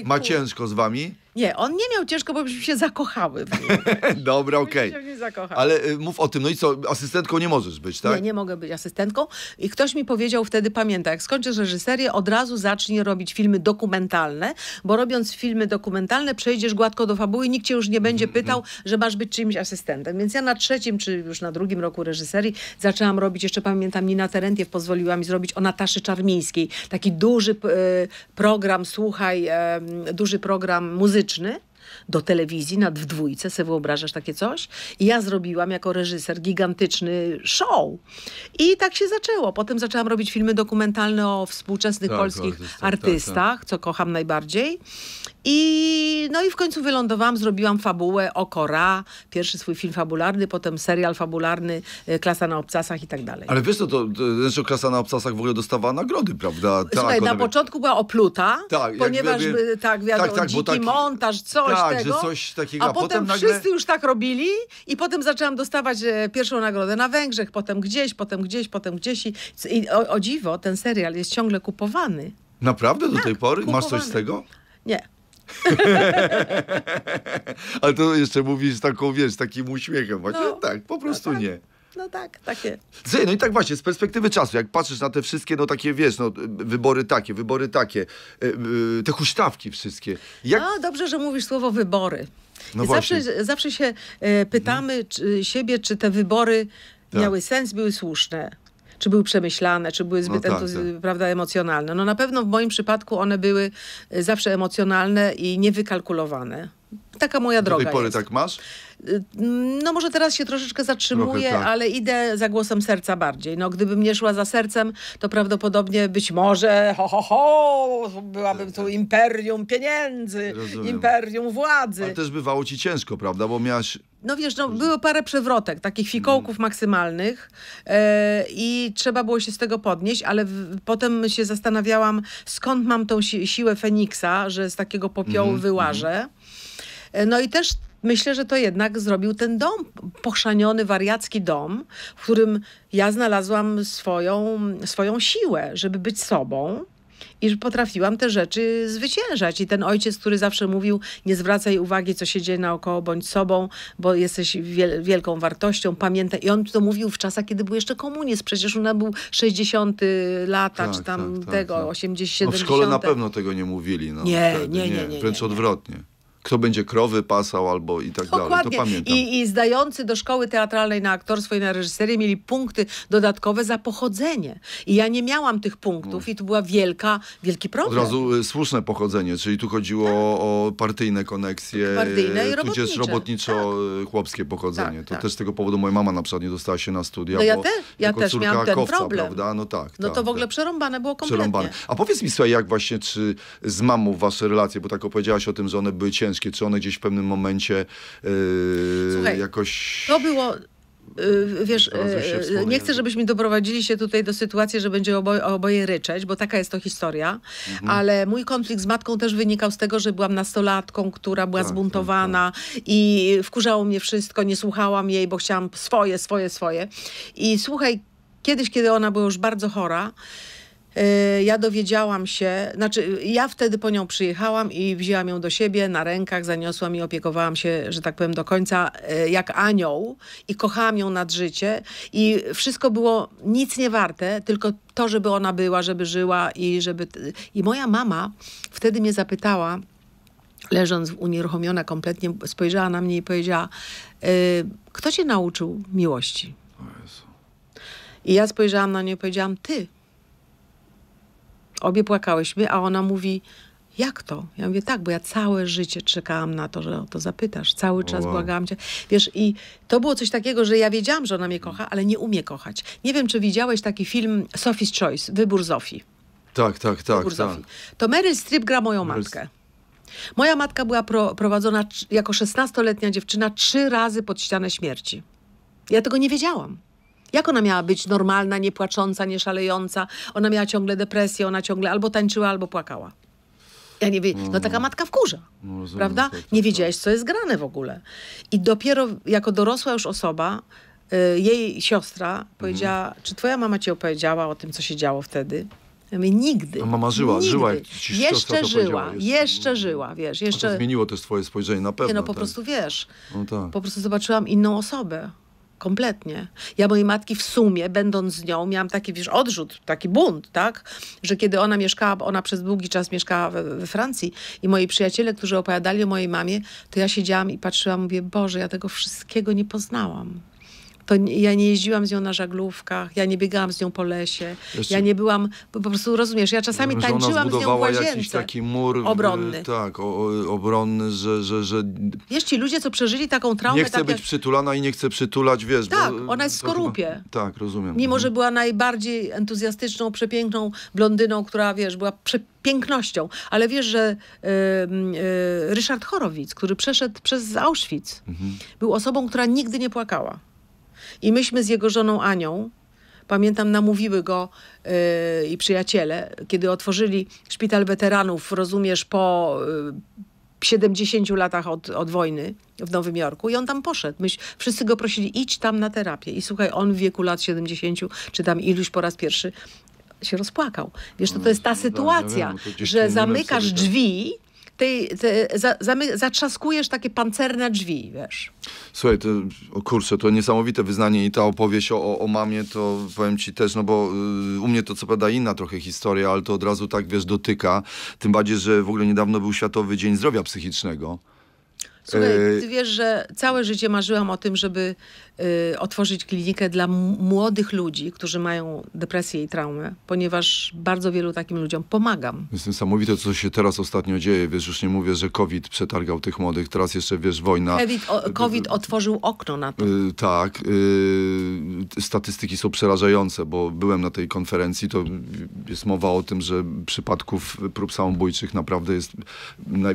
Ma ciężko z wami? Nie, on nie miał ciężko, bo byśmy się zakochały w *laughs* Dobra, okej. Okay. Ale y, mów o tym, no i co, asystentką nie możesz być, tak? Nie, nie mogę być asystentką. I ktoś mi powiedział wtedy, pamiętaj, jak skończysz reżyserię, od razu zacznij robić filmy dokumentalne, bo robiąc filmy dokumentalne przejdziesz gładko do fabuły i nikt cię już nie będzie mhm, pytał, mhm. że masz być czymś asystentem. Więc ja na trzecim, czy już na drugim roku reżyserii zaczęłam robić, jeszcze pamiętam, Nina Terentiew pozwoliła mi zrobić o Nataszy Czarmińskiej. Taki duży y, program, słuchaj, y, duży program muzyczny muzyczny do telewizji na dwójce, sobie wyobrażasz takie coś? I ja zrobiłam jako reżyser gigantyczny show. I tak się zaczęło. Potem zaczęłam robić filmy dokumentalne o współczesnych tak, polskich artystach, tak, tak. co kocham najbardziej. I, no i w końcu wylądowałam, zrobiłam fabułę Okora, pierwszy swój film fabularny, potem serial fabularny, e, Klasa na obcasach i tak dalej. Ale wiesz, to, to znaczy Klasa na obcasach w ogóle dostawała nagrody, prawda? Tak, Słuchaj, na tak- początku była opluta, tak, ponieważ jakby, e, tak, wiadomo, tak, tak, dziki taki, montaż, coś tak, tego. Że coś takiego, a, a potem, potem wszyscy nagle... już tak robili i potem zaczęłam dostawać e, pierwszą nagrodę na Węgrzech, potem gdzieś, potem gdzieś, potem gdzieś i, i o, o, dziwo, ten serial jest ciągle kupowany. Naprawdę do tak, tej pory? Kupowany. Masz coś z tego? Nie. *laughs* Ale to jeszcze mówisz taką, wiesz, takim uśmiechem. Właśnie no, tak, po no prostu no tak. nie. No tak, takie. Słuchaj, no i tak właśnie, z perspektywy czasu, jak patrzysz na te wszystkie, no takie, wiesz, no, wybory takie, wybory takie, yy, te huśtawki wszystkie. Jak... No, dobrze, że mówisz słowo wybory. No zawsze, zawsze się y, pytamy hmm. czy, siebie, czy te wybory tak. miały sens, były słuszne czy były przemyślane, czy były zbyt no tak, tak. Prawda, emocjonalne. No na pewno w moim przypadku one były e, zawsze emocjonalne i niewykalkulowane. Taka moja droga. Do tej pory jest. tak masz? Yy, no może teraz się troszeczkę zatrzymuję, tak. ale idę za głosem serca bardziej. No gdybym nie szła za sercem, to prawdopodobnie być może ho, ho, ho byłabym tu imperium pieniędzy, Rozumiem. imperium władzy. Ale też bywało ci ciężko, prawda? Bo miałaś no wiesz, no, było parę przewrotek, takich fikołków hmm. maksymalnych e, i trzeba było się z tego podnieść, ale w, potem się zastanawiałam, skąd mam tą si siłę Feniksa, że z takiego popiołu hmm. wyłażę. E, no i też myślę, że to jednak zrobił ten dom, pochrzaniony wariacki dom, w którym ja znalazłam swoją, swoją siłę, żeby być sobą. I że potrafiłam te rzeczy zwyciężać. I ten ojciec, który zawsze mówił, nie zwracaj uwagi, co się dzieje naokoło, bądź sobą, bo jesteś wielką wartością, pamiętaj. I on to mówił w czasach, kiedy był jeszcze komunizm. Przecież ona był 60 lata, tak, czy tam tak, tak tego, no. tak. 80 no W szkole na pewno tego nie mówili. No, nie, wtedy. nie, nie, nie. Wręcz nie, nie. odwrotnie kto będzie krowy pasał albo i tak Dokładnie. dalej. To pamiętam. I, I zdający do szkoły teatralnej na aktorstwo i na reżyserię mieli punkty dodatkowe za pochodzenie. I ja nie miałam tych punktów no. i to była wielka, wielki problem. Od razu y, słuszne pochodzenie, czyli tu chodziło tak. o partyjne koneksje, partyjne i tudzież robotniczo-chłopskie tak. pochodzenie. Tak, to tak. też z tego powodu moja mama na przykład nie dostała się na studia, no ja, te, ja też miałam ten kowca, problem. Prawda? No tak. No to tak, w ogóle tak. przerąbane było kompletnie. Przerąbane. A powiedz mi sobie, jak właśnie, czy z mamą wasze relacje, bo tak opowiedziałaś o tym, że one były ciężkie, ciężkie? Czy one gdzieś w pewnym momencie yy, Słuchaj, jakoś... To było e, wiesz, e, nie chcę, żebyśmy doprowadzili się tutaj do sytuacji, że będzie oboje, oboje ryczeć, bo taka jest to historia, mhm. ale mój konflikt z matką też wynikał z tego, że byłam nastolatką, która była tak, zbuntowana tak, tak. i wkurzało mnie wszystko, nie słuchałam jej, bo chciałam swoje, swoje, swoje. I słuchaj, kiedyś, kiedy ona była już bardzo chora, Y, ja dowiedziałam się, znaczy y, ja wtedy po nią przyjechałam i wzięłam ją do siebie na rękach, zaniosłam i opiekowałam się, że tak powiem, do końca y, jak anioł i kochałam ją nad życie i wszystko było nic nie warte, tylko to, żeby ona była, żeby żyła i żeby... I moja mama wtedy mnie zapytała, leżąc unieruchomiona kompletnie, spojrzała na mnie i powiedziała, kto cię nauczył miłości? I ja spojrzałam na nią i powiedziałam, ty obie płakałyśmy, a ona mówi, jak to? Ja mówię, tak, bo ja całe życie czekałam na to, że o to zapytasz. Cały czas wow. błagałam cię. Wiesz, i to było coś takiego, że ja wiedziałam, że ona mnie kocha, ale nie umie kochać. Nie wiem, czy widziałeś taki film Sophie's Choice, Wybór Zofii. Tak, tak, tak. Wybór tak. To Meryl Streep gra moją Meryl... matkę. Moja matka była pro, prowadzona jako 16-letnia dziewczyna trzy razy pod ścianę śmierci. Ja tego nie wiedziałam. Jak ona miała być normalna, niepłacząca, nieszalejąca? Ona miała ciągle depresję, ona ciągle albo tańczyła, albo płakała. Ja nie wiem. No mhm. taka matka wkurza, no, rozumiem, prawda? nie tak. wiedziałeś, co jest grane w ogóle. I dopiero jako dorosła już osoba, y, jej siostra powiedziała, mhm. czy twoja mama ci opowiedziała o tym, co się działo wtedy? Ja mówię, nigdy. A mama żyła, nigdy. żyła. Jak ci jeszcze żyła, jeszcze, żyła, wiesz. Jeszcze... To zmieniło też twoje spojrzenie, na pewno. Nie, no po tak. prostu wiesz. No, tak. Po prostu zobaczyłam inną osobę. Kompletnie. Ja mojej matki w sumie, będąc z nią, miałam taki, wiesz, odrzut, taki bunt, tak? Że kiedy ona mieszkała, ona przez długi czas mieszkała we, we, Francji i moi przyjaciele, którzy opowiadali o mojej mamie, to ja siedziałam i patrzyłam, mówię, Boże, ja tego wszystkiego nie poznałam. To ja nie jeździłam z nią na żaglówkach, ja nie biegałam z nią po lesie, Jeszcze... ja nie byłam, po prostu rozumiesz, ja czasami tańczyłam z nią w łazience. jakiś taki mur y, obronny. Tak, o, obronny, że, że, że... Wiesz, ci ludzie, co przeżyli taką traumę... Nie chce tak być jak... przytulana i nie chce przytulać, wiesz... Tak, bo... ona jest w skorupie. Chyba... Tak, rozumiem. Mimo, mhm. że była najbardziej entuzjastyczną, przepiękną blondyną, która, wiesz, była przepięknością, pięknością. Ale wiesz, że y, y, Ryszard Chorowicz, który przeszedł przez Auschwitz, mhm. był osobą, która nigdy nie płakała. I myśmy z jego żoną Anią, pamiętam, namówiły go yy, i przyjaciele, kiedy otworzyli szpital weteranów, rozumiesz, po yy, e, 70 latach od, od wojny w Nowym Jorku i on tam poszedł. Myś, wszyscy go prosili, idź tam na terapię. I słuchaj, on w wieku lat 70, czy tam iluś po raz pierwszy się rozpłakał. Wiesz, to, to jest ta no, sytuacja, no że zamykasz drzwi tej, te, za, zamy, zatrzaskujesz takie pancerne drzwi, wiesz. Słuchaj, to, o kurczę, to niesamowite wyznanie i ta opowieść o, o, mamie, to powiem ci też, no bo y, u mnie to co prawda inna trochę historia, ale to od razu tak, wiesz, dotyka. Tym bardziej, że w ogóle niedawno był Światowy Dzień Zdrowia Psychicznego. Słuchaj, e, ty wiesz, że całe życie marzyłam o tym, żeby e, otworzyć klinikę dla młodych ludzi, którzy mają depresję i traumę, ponieważ bardzo wielu takim ludziom pomagam. Jest niesamowite, co się teraz ostatnio dzieje. Wiesz, już nie mówię, że COVID przetargał tych młodych, teraz jeszcze, wiesz, wojna. COVID, e, otworzył okno na to. tak. statystyki są przerażające, bo byłem na tej konferencji, to jest mowa o tym, że przypadków prób samobójczych naprawdę jest,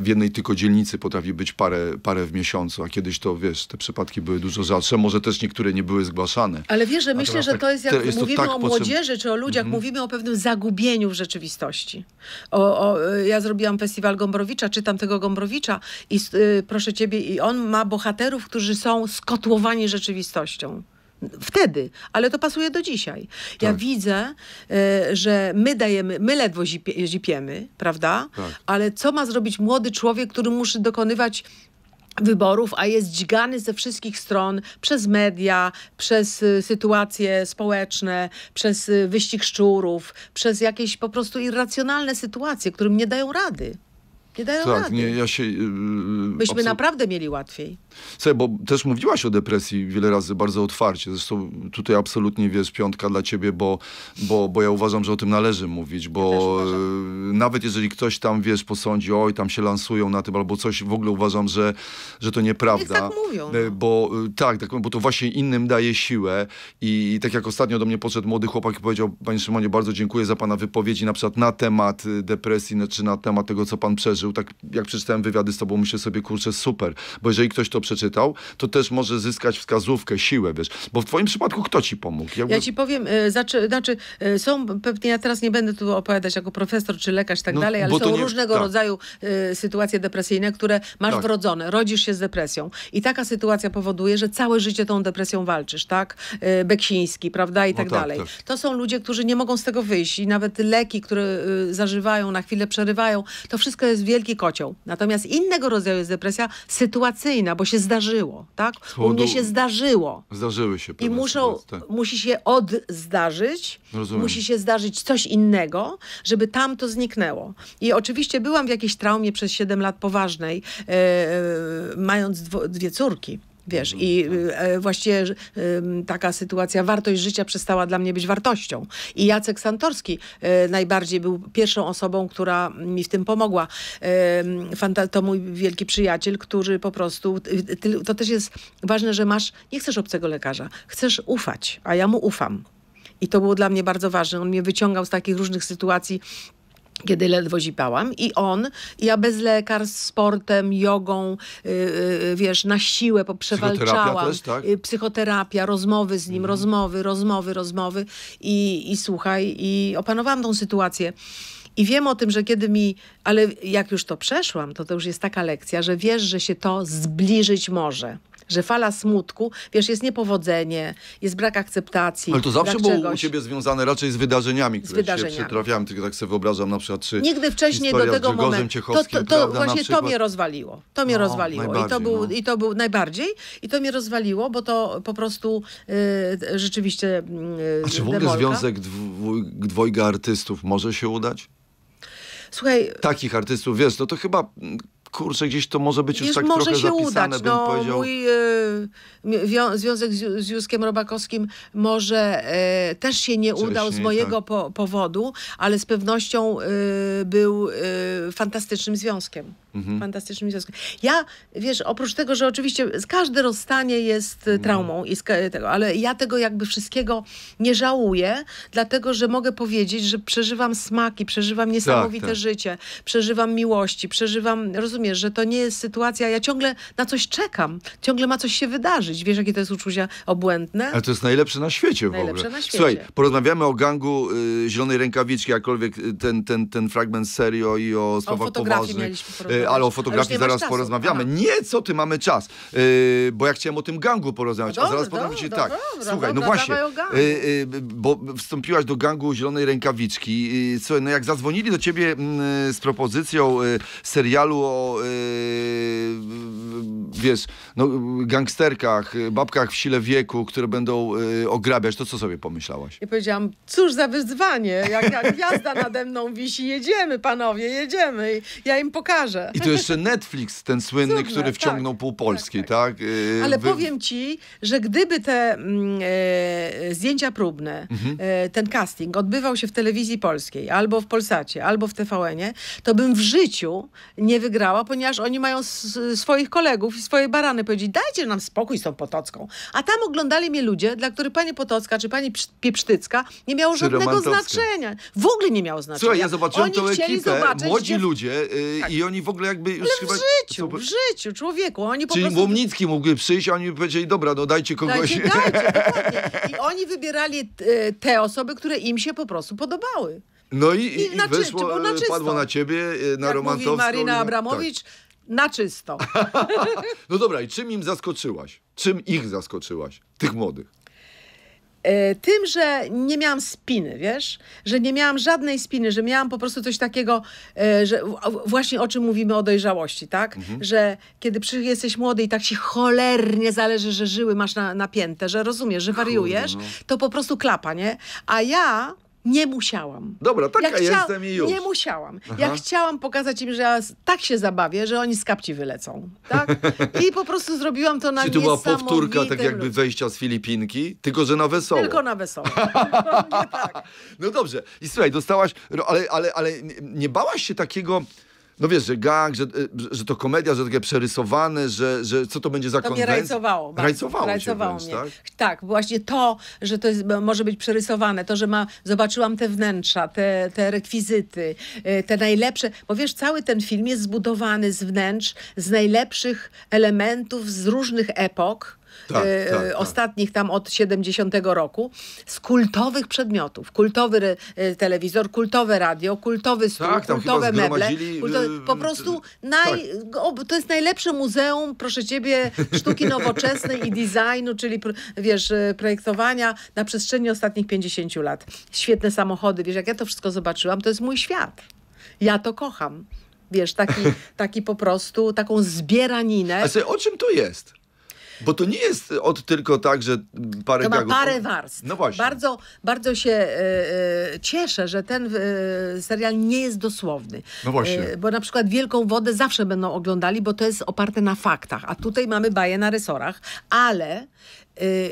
w jednej tylko dzielnicy potrafi być parę parę w miesiącu, a kiedyś to, wiesz, te przypadki były dużo rzadsze, może też niektóre nie były zgłaszane. Ale wiesz, że myślę, że tak, to jest, jak jest mówimy tak o młodzieży czy o ludziach, mm -hmm. mówimy o pewnym zagubieniu w rzeczywistości. O, o, ja zrobiłam festiwal Gombrowicza, czytam tego Gombrowicza i y, proszę ciebie, i on ma bohaterów, którzy są skotłowani rzeczywistością wtedy, ale to pasuje do dzisiaj. Ja tak. widzę, y, że my dajemy, my ledwo zipie, zipiemy, prawda? Tak. Ale co ma zrobić młody człowiek, który musi dokonywać wyborów, a jest dźgany ze wszystkich stron przez media, przez y, sytuacje społeczne, przez y, wyścig szczurów, przez jakieś po prostu irracjonalne sytuacje, którym nie dają rady. Nie dają tak, rady. Nie, ja się, yy, Myśmy naprawdę mieli łatwiej. Słuchaj, bo też mówiłaś o depresji wiele razy bardzo otwarcie. Zresztą tutaj absolutnie wiesz, piątka dla ciebie, bo, bo, bo ja uważam, że o tym należy mówić, bo ja y, nawet jeżeli ktoś tam, wiesz, posądzi, oj, tam się lansują na tym albo coś, w ogóle uważam, że, że to nieprawda. Niech tak mówią. No. Bo tak, tak, bo to właśnie innym daje siłę i, i tak jak ostatnio do mnie podszedł młody chłopak i powiedział, panie Szymonie, bardzo dziękuję za pana wypowiedzi na przykład na temat depresji, czy znaczy na temat tego, co pan przeżył tak jak przeczytałem wywiady z tobą, myślę sobie, kurczę, super. Bo jeżeli ktoś to przeczytał, to też może zyskać wskazówkę, siłę, wiesz. Bo w twoim przypadku kto ci pomógł? Jakby... Ja ci powiem, e, znaczy, znaczy są pewnie, ja teraz nie będę tu opowiadać jako profesor czy lekarz i tak no, dalej, ale są nie... różnego tak. rodzaju y, sytuacje depresyjne, które masz tak. wrodzone. Rodzisz się z depresją i taka sytuacja powoduje, że całe życie tą depresją walczysz, tak? Y, Beksiński, prawda? I no tak, tak, dalej. Tak. To są ludzie, którzy nie mogą z tego wyjść i nawet leki, które y, zażywają, na chwilę przerywają, to wszystko jest w wielki kocioł. Natomiast innego rodzaju jest depresja sytuacyjna, bo się zdarzyło, tak? Powodu... U mnie się zdarzyło. Zdarzyły się. I muszą, tak. musi się odzdarzyć, Rozumiem. musi się zdarzyć coś innego, żeby tam to zniknęło. I oczywiście byłam w jakiejś traumie przez 7 lat poważnej, yy, mając dwie córki. Wiesz, mhm, i y, tak. e, właściwie y, taka sytuacja, wartość życia przestała dla mnie być wartością. I Jacek Santorski y, najbardziej był pierwszą osobą, która mi w tym pomogła. to mój wielki przyjaciel, który po prostu, to też jest ważne, że masz, nie chcesz obcego lekarza, chcesz ufać, a ja mu ufam. I to było dla mnie bardzo ważne. On mnie wyciągał z takich różnych sytuacji, kiedy ledwo zipałam i on, ja bez lekarstw, sportem, jogą, yy, yy, wiesz, na siłę poprzewalczałam. Psychoterapia też, tak? Y, psychoterapia, rozmowy z nim, mm. rozmowy, rozmowy, rozmowy i, i słuchaj, i opanowałam tą sytuację. I wiem o tym, że kiedy mi, ale jak już to przeszłam, to to już jest taka lekcja, że wiesz, że się to zbliżyć może że fala smutku, wiesz, jest niepowodzenie, jest brak akceptacji. Ale to zawsze było czegoś. u ciebie związane raczej z wydarzeniami, które z wydarzeniami. się przytrafiały, tylko tak sobie wyobrażam na przykład, czy Nigdy wcześniej do tego momentu. To, to, to właśnie przykład... to mnie rozwaliło. To mnie no, rozwaliło. I to, był, no. I to był najbardziej. I to mnie rozwaliło, bo to po prostu y, rzeczywiście y, A czy w ogóle związek dwój, dwojga artystów może się udać? Słuchaj, Takich artystów, wiesz, no to chyba mm, kurczę, gdzieś to może być już, już tak może trochę się zapisane, udać. no, powiedział. Mój y, związek z, z Józkiem Robakowskim może y, też się nie Wcześniej, udał z mojego tak. po, powodu, ale z pewnością y, był fantastycznym związkiem mhm. fantastycznym związku. Ja, wiesz, oprócz tego, że oczywiście każde rozstanie jest e, mhm. traumą, i e, tego, ale ja tego jakby wszystkiego nie żałuję, dlatego, że mogę powiedzieć, że przeżywam smaki, przeżywam tak, niesamowite tak, tak. życie, przeżywam miłości, przeżywam, rozumiesz, że to nie jest sytuacja, ja ciągle na coś czekam, ciągle ma coś się wydarzyć. Wiesz, jakie to jest uczucia obłędne? Ale to jest najlepsze na świecie najlepsze w ogóle. Na świecie. Słuchaj, porozmawiamy o gangu y, Zielonej Rękawiczki, jakkolwiek y, ten, ten, ten fragment serio i o sprawach o fotografii poważnych. Mieliśmy e, ale o fotografii zaraz czasu. porozmawiamy. Aha. Nie, co ty, mamy czas. Yy, bo ja chciałem o tym gangu porozmawiać, no dobra, a zaraz potem się no tak. Dobra, Słuchaj, no, no właśnie, yy, yy, bo wstąpiłaś do gangu Zielonej Rękawiczki. Yy, co, no jak zadzwonili do ciebie mm, z propozycją yy, serialu o, wiesz, no, gangsterkach, babkach w sile wieku, które będą ograbiać, to co sobie pomyślałaś? I powiedziałam, cóż za wyzwanie, jak, jak gwiazda nade mną wisi, jedziemy panowie, jedziemy. ja im pokażę. I to jeszcze Netflix, ten słynny, Cudne, który tak, wciągnął tak, pół Polski, tak? tak. tak? Ale wy... powiem ci, że gdyby te mm, e, zdjęcia próbne, mhm. e, ten casting odbywał się w telewizji polskiej, albo w Polsacie, albo w TVN-ie, to bym w życiu nie wygrała, ponieważ oni mają swoich kolegów i swoje barany powiedzieć, dajcie nam spokój z tą Potocką. A tam oglądali mnie ludzie, dla których pani Potocka czy pani Pieprztycka nie miało żadnego znaczenia. W ogóle nie miało znaczenia. Słuchaj, ja zobaczyłem oni tę ekipę, młodzi ludzie y, tak. i oni w ogóle ogóle jakby już Ale chyba... w życiu, w życiu, człowieku. Oni po Czyli prostu... łomnicki mógłby przyjść, oni by powiedzieli, dobra, no dajcie kogoś. Dajcie, dajcie, *laughs* dokładnie. I oni wybierali e, te osoby, które im się po prostu podobały. No i, I, i na weszło, czy, na e, padło na ciebie, e, na Jak Romantowską. Mówi Marina tak. Abramowicz, tak. na czysto. *laughs* no dobra, i czym im zaskoczyłaś? Czym ich zaskoczyłaś, tych młodych? E, tym, że nie miałam spiny, wiesz, że nie miałam żadnej spiny, że miałam po prostu coś takiego, e, że właśnie o czym mówimy o dojrzałości, tak? Mhm. Że kiedy jesteś młody i tak ci cholernie zależy, że żyły masz na, napięte, że rozumiesz, że wariujesz, no. to po prostu klapa, nie? A ja nie musiałam. Dobra, taka ja chcia... jestem i już. Nie musiałam. Aha. Ja chciałam pokazać im, że ja tak się zabawię, że oni z kapci wylecą. Tak? *laughs* I po prostu zrobiłam to na Czy to była powtórka tak jakby wejścia z Filipinki, tylko że na wesoło. Tylko na wesoło. *laughs* tak. No dobrze. I słuchaj, dostałaś, ale, ale, ale nie bałaś się takiego no wiesz, że gang, że, y, że to komedia, że takie przerysowane, że, że co to będzie za konwencja? To mnie rajcowało. Rajcowało, rajcowało wręcz, mnie. Tak? tak? właśnie to, że to jest, może być przerysowane, to, że ma, zobaczyłam te wnętrza, te, te rekwizyty, y, te najlepsze, bo wiesz, cały ten film jest zbudowany z wnętrz, z najlepszych elementów z różnych epok, tak, e, tak, ostatnich tam od 70 roku, z kultowych przedmiotów. Kultowy y, telewizor, kultowe radio, kultowy stół, tak, kultowe meble. Y, kultowe, po prostu naj, tak. o, to jest najlepsze muzeum, proszę ciebie, *laughs* sztuki nowoczesnej i designu, czyli wiesz, projektowania na przestrzeni ostatnich 50 lat. Świetne samochody, wiesz, jak ja to wszystko zobaczyłam, to jest mój świat. Ja to kocham wiesz, taki, *laughs* taki po prostu, taką zbieraninę. A sobie, o czym to jest? Bo to nie jest od tylko tak, że parę to ma gagów. parę warstw. No właśnie. Bardzo, bardzo się e, e, cieszę, że ten e, serial nie jest dosłowny. No właśnie. bo na przykład Wielką Wodę zawsze będą oglądali, bo to jest oparte na faktach. A tutaj mamy baję na rysorach. Ale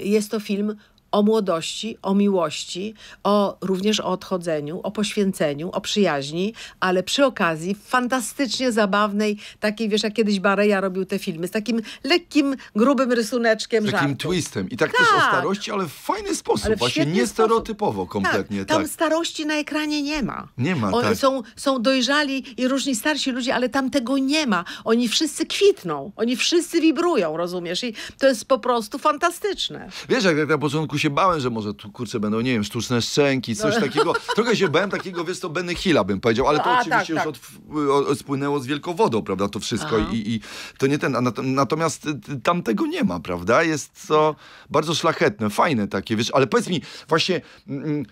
jest to film o młodości, o miłości, o również o odchodzeniu, o poświęceniu, o przyjaźni, ale przy okazji fantastycznie zabawnej, takiej wiesz, jak kiedyś Bareja robił te filmy, z takim lekkim, grubym rysuneczkiem Z takim żartu. twistem. I tak, tak, też o tak. starości, ale w fajny sposób, ale w właśnie niestereotypowo tak, kompletnie. Tak, tam tak. starości na ekranie nie ma. Nie ma, Oni tak. są, są dojrzali i różni starsi ludzie, ale tam tego nie ma. Oni wszyscy kwitną, oni wszyscy wibrują, rozumiesz? I to jest po prostu fantastyczne. Wiesz, jak na początku się bałem, że może tu kurczę będą, nie wiem, sztuczne szczęki, coś no. takiego. Trochę się bałem takiego, wiesz, to Benny Hilla bym powiedział, ale to a, oczywiście tak, już tak. Od, y, spłynęło z wielkowodą, prawda, to wszystko i, i, to nie ten, natomiast y, y, tam tego nie ma, prawda, jest to bardzo szlachetne, fajne takie, wiesz, ale powiedz mi, właśnie, mm, mm,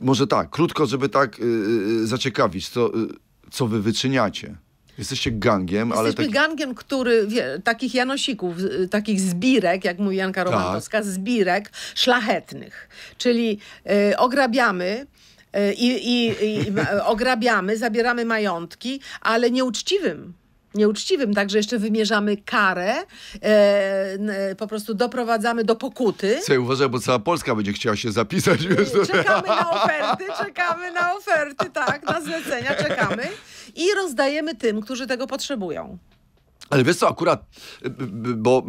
może tak, krótko, żeby tak yy, zaciekawić, to, yy, co wy wyczyniacie? Jesteście gangiem, Jesteśmy ale... Jesteśmy taki... gangiem, który, wie, takich janosików, y, takich zbirek, jak mówi Janka Romantowska, tak. zbirek szlachetnych. Czyli y, ograbiamy y, i, i, i *laughs* ograbiamy, zabieramy majątki, ale nieuczciwym. Nieuczciwym, także jeszcze wymierzamy karę, e, e, po prostu doprowadzamy do pokuty. Słuchaj, uważaj, bo cała Polska będzie chciała się zapisać. Czekamy na *laughs* oferty, czekamy na oferty, tak, na zlecenia czekamy i rozdajemy tym, którzy tego potrzebują. Ale wiesz co, akurat, y, bo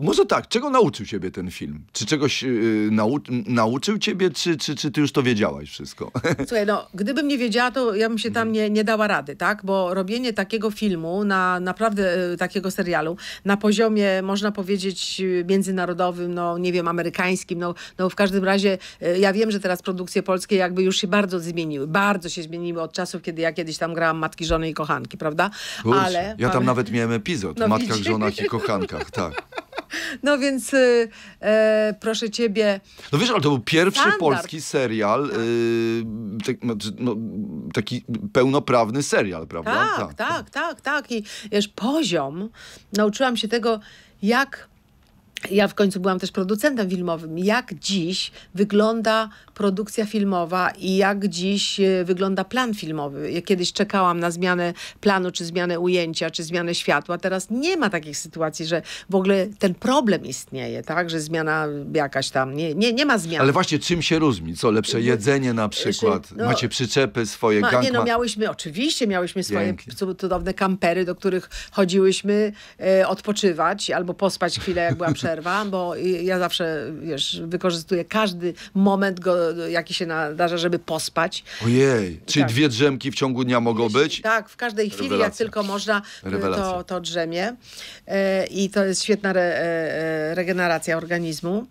może tak, czego nauczył ciebie ten film? Czy czegoś yy, nau nauczył ciebie, czy, czy, czy ty już to wiedziałaś wszystko? *laughs* Słuchaj, no, gdybym nie wiedziała, to ja bym się tam nie, nie dała rady, tak? Bo robienie takiego filmu, na naprawdę y, takiego serialu, na poziomie, można powiedzieć, y, międzynarodowym, no nie wiem, amerykańskim, no, no w każdym razie ja wiem, że teraz produkcje polskie jakby już się bardzo zmieniły, bardzo się zmieniły od czasów, kiedy ja kiedyś tam grałam matki, żony i kochanki, prawda? Kurczę, Ale... Ja tam nawet miałem epizod no, matkach, żonach i kochankach, tak. *laughs* No więc y, y, proszę ciebie. No wiesz, ale to był pierwszy standard. polski serial, tak. y, te, tak, no, no, taki pełnoprawny serial, prawda? Tak, tak, tak, tak, tak. tak. I wiesz, poziom, nauczyłam się tego, jak ja w końcu byłam też producentem filmowym. Jak dziś wygląda produkcja filmowa i jak dziś e, wygląda plan filmowy? Ja kiedyś czekałam na zmianę planu, czy zmianę ujęcia, czy zmianę światła. Teraz nie ma takich sytuacji, że w ogóle ten problem istnieje, tak? Że zmiana jakaś tam, nie, nie, nie ma zmian. Ale właśnie czym się różni? Co, lepsze jedzenie na przykład? No, Macie przyczepy swoje, ma, Nie no, miałyśmy, oczywiście miałyśmy swoje cudowne kampery, do których chodziłyśmy e, odpoczywać albo pospać chwilę, jak była przerwa. *laughs* przerwa, bo ja zawsze, wiesz, wykorzystuję każdy moment, go, jaki się nadarza, żeby pospać. Ojej, czyli tak. dwie drzemki w ciągu dnia mogą Jeśli, być? Tak, w każdej chwili, Rewelacja. jak tylko można, y, to, to drzemie. E, I to jest świetna re, e, e, regeneracja organizmu.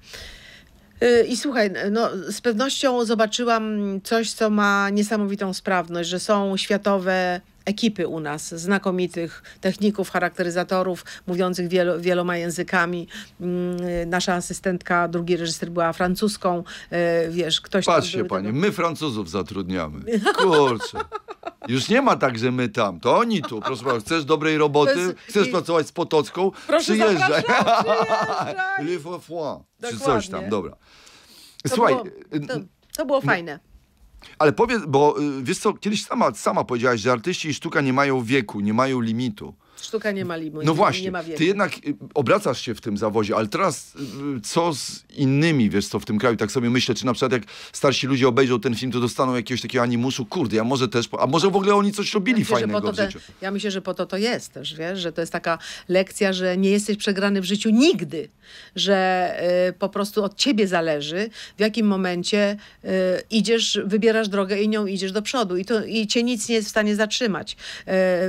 I słuchaj, no, z pewnością zobaczyłam coś, co ma niesamowitą sprawność, że są światowe ekipy u nas, znakomitych techników, charakteryzatorów, mówiących wielo, wieloma językami. Mm, y, nasza asystentka, drugi reżyser była francuską, y, wiesz, ktoś... Patrzcie tam panie, tego... my Francuzów zatrudniamy. *laughs* Kurczę. Już nie ma tak, że my tam, to oni tu. Proszę bardzo, chcesz dobrej roboty, jest... chcesz I... pracować z Potocką, Proszę przyjeżdżaj. przyjeżdżaj. Le *laughs* Foie czy coś tam, dobra. To Słuchaj... Było, to, to było fajne. Ale powiedz, bo y, wiesz co, kiedyś sama, sama powiedziałaś, że artyści i sztuka nie mają wieku, nie mają limitu. Sztuka nie ma limitu, No nie, właśnie, nie ma ty jednak y, obracasz się w tym zawozie, ale teraz y, co z innymi, wiesz co, w tym kraju? Tak sobie myślę, czy na przykład jak starsi ludzie obejrzą ten film, to dostaną jakiegoś takiego animusu? kurde, ja może też, a może w ogóle oni coś robili ja fajnego myślę, w te, życiu. ja myślę, że po to to jest też, wiesz, że to jest taka lekcja, że nie jesteś przegrany w życiu nigdy, że y, po prostu od ciebie zależy, w jakim momencie y, idziesz, wybierasz drogę i nią idziesz do przodu i, to, i cię nic nie jest w stanie zatrzymać.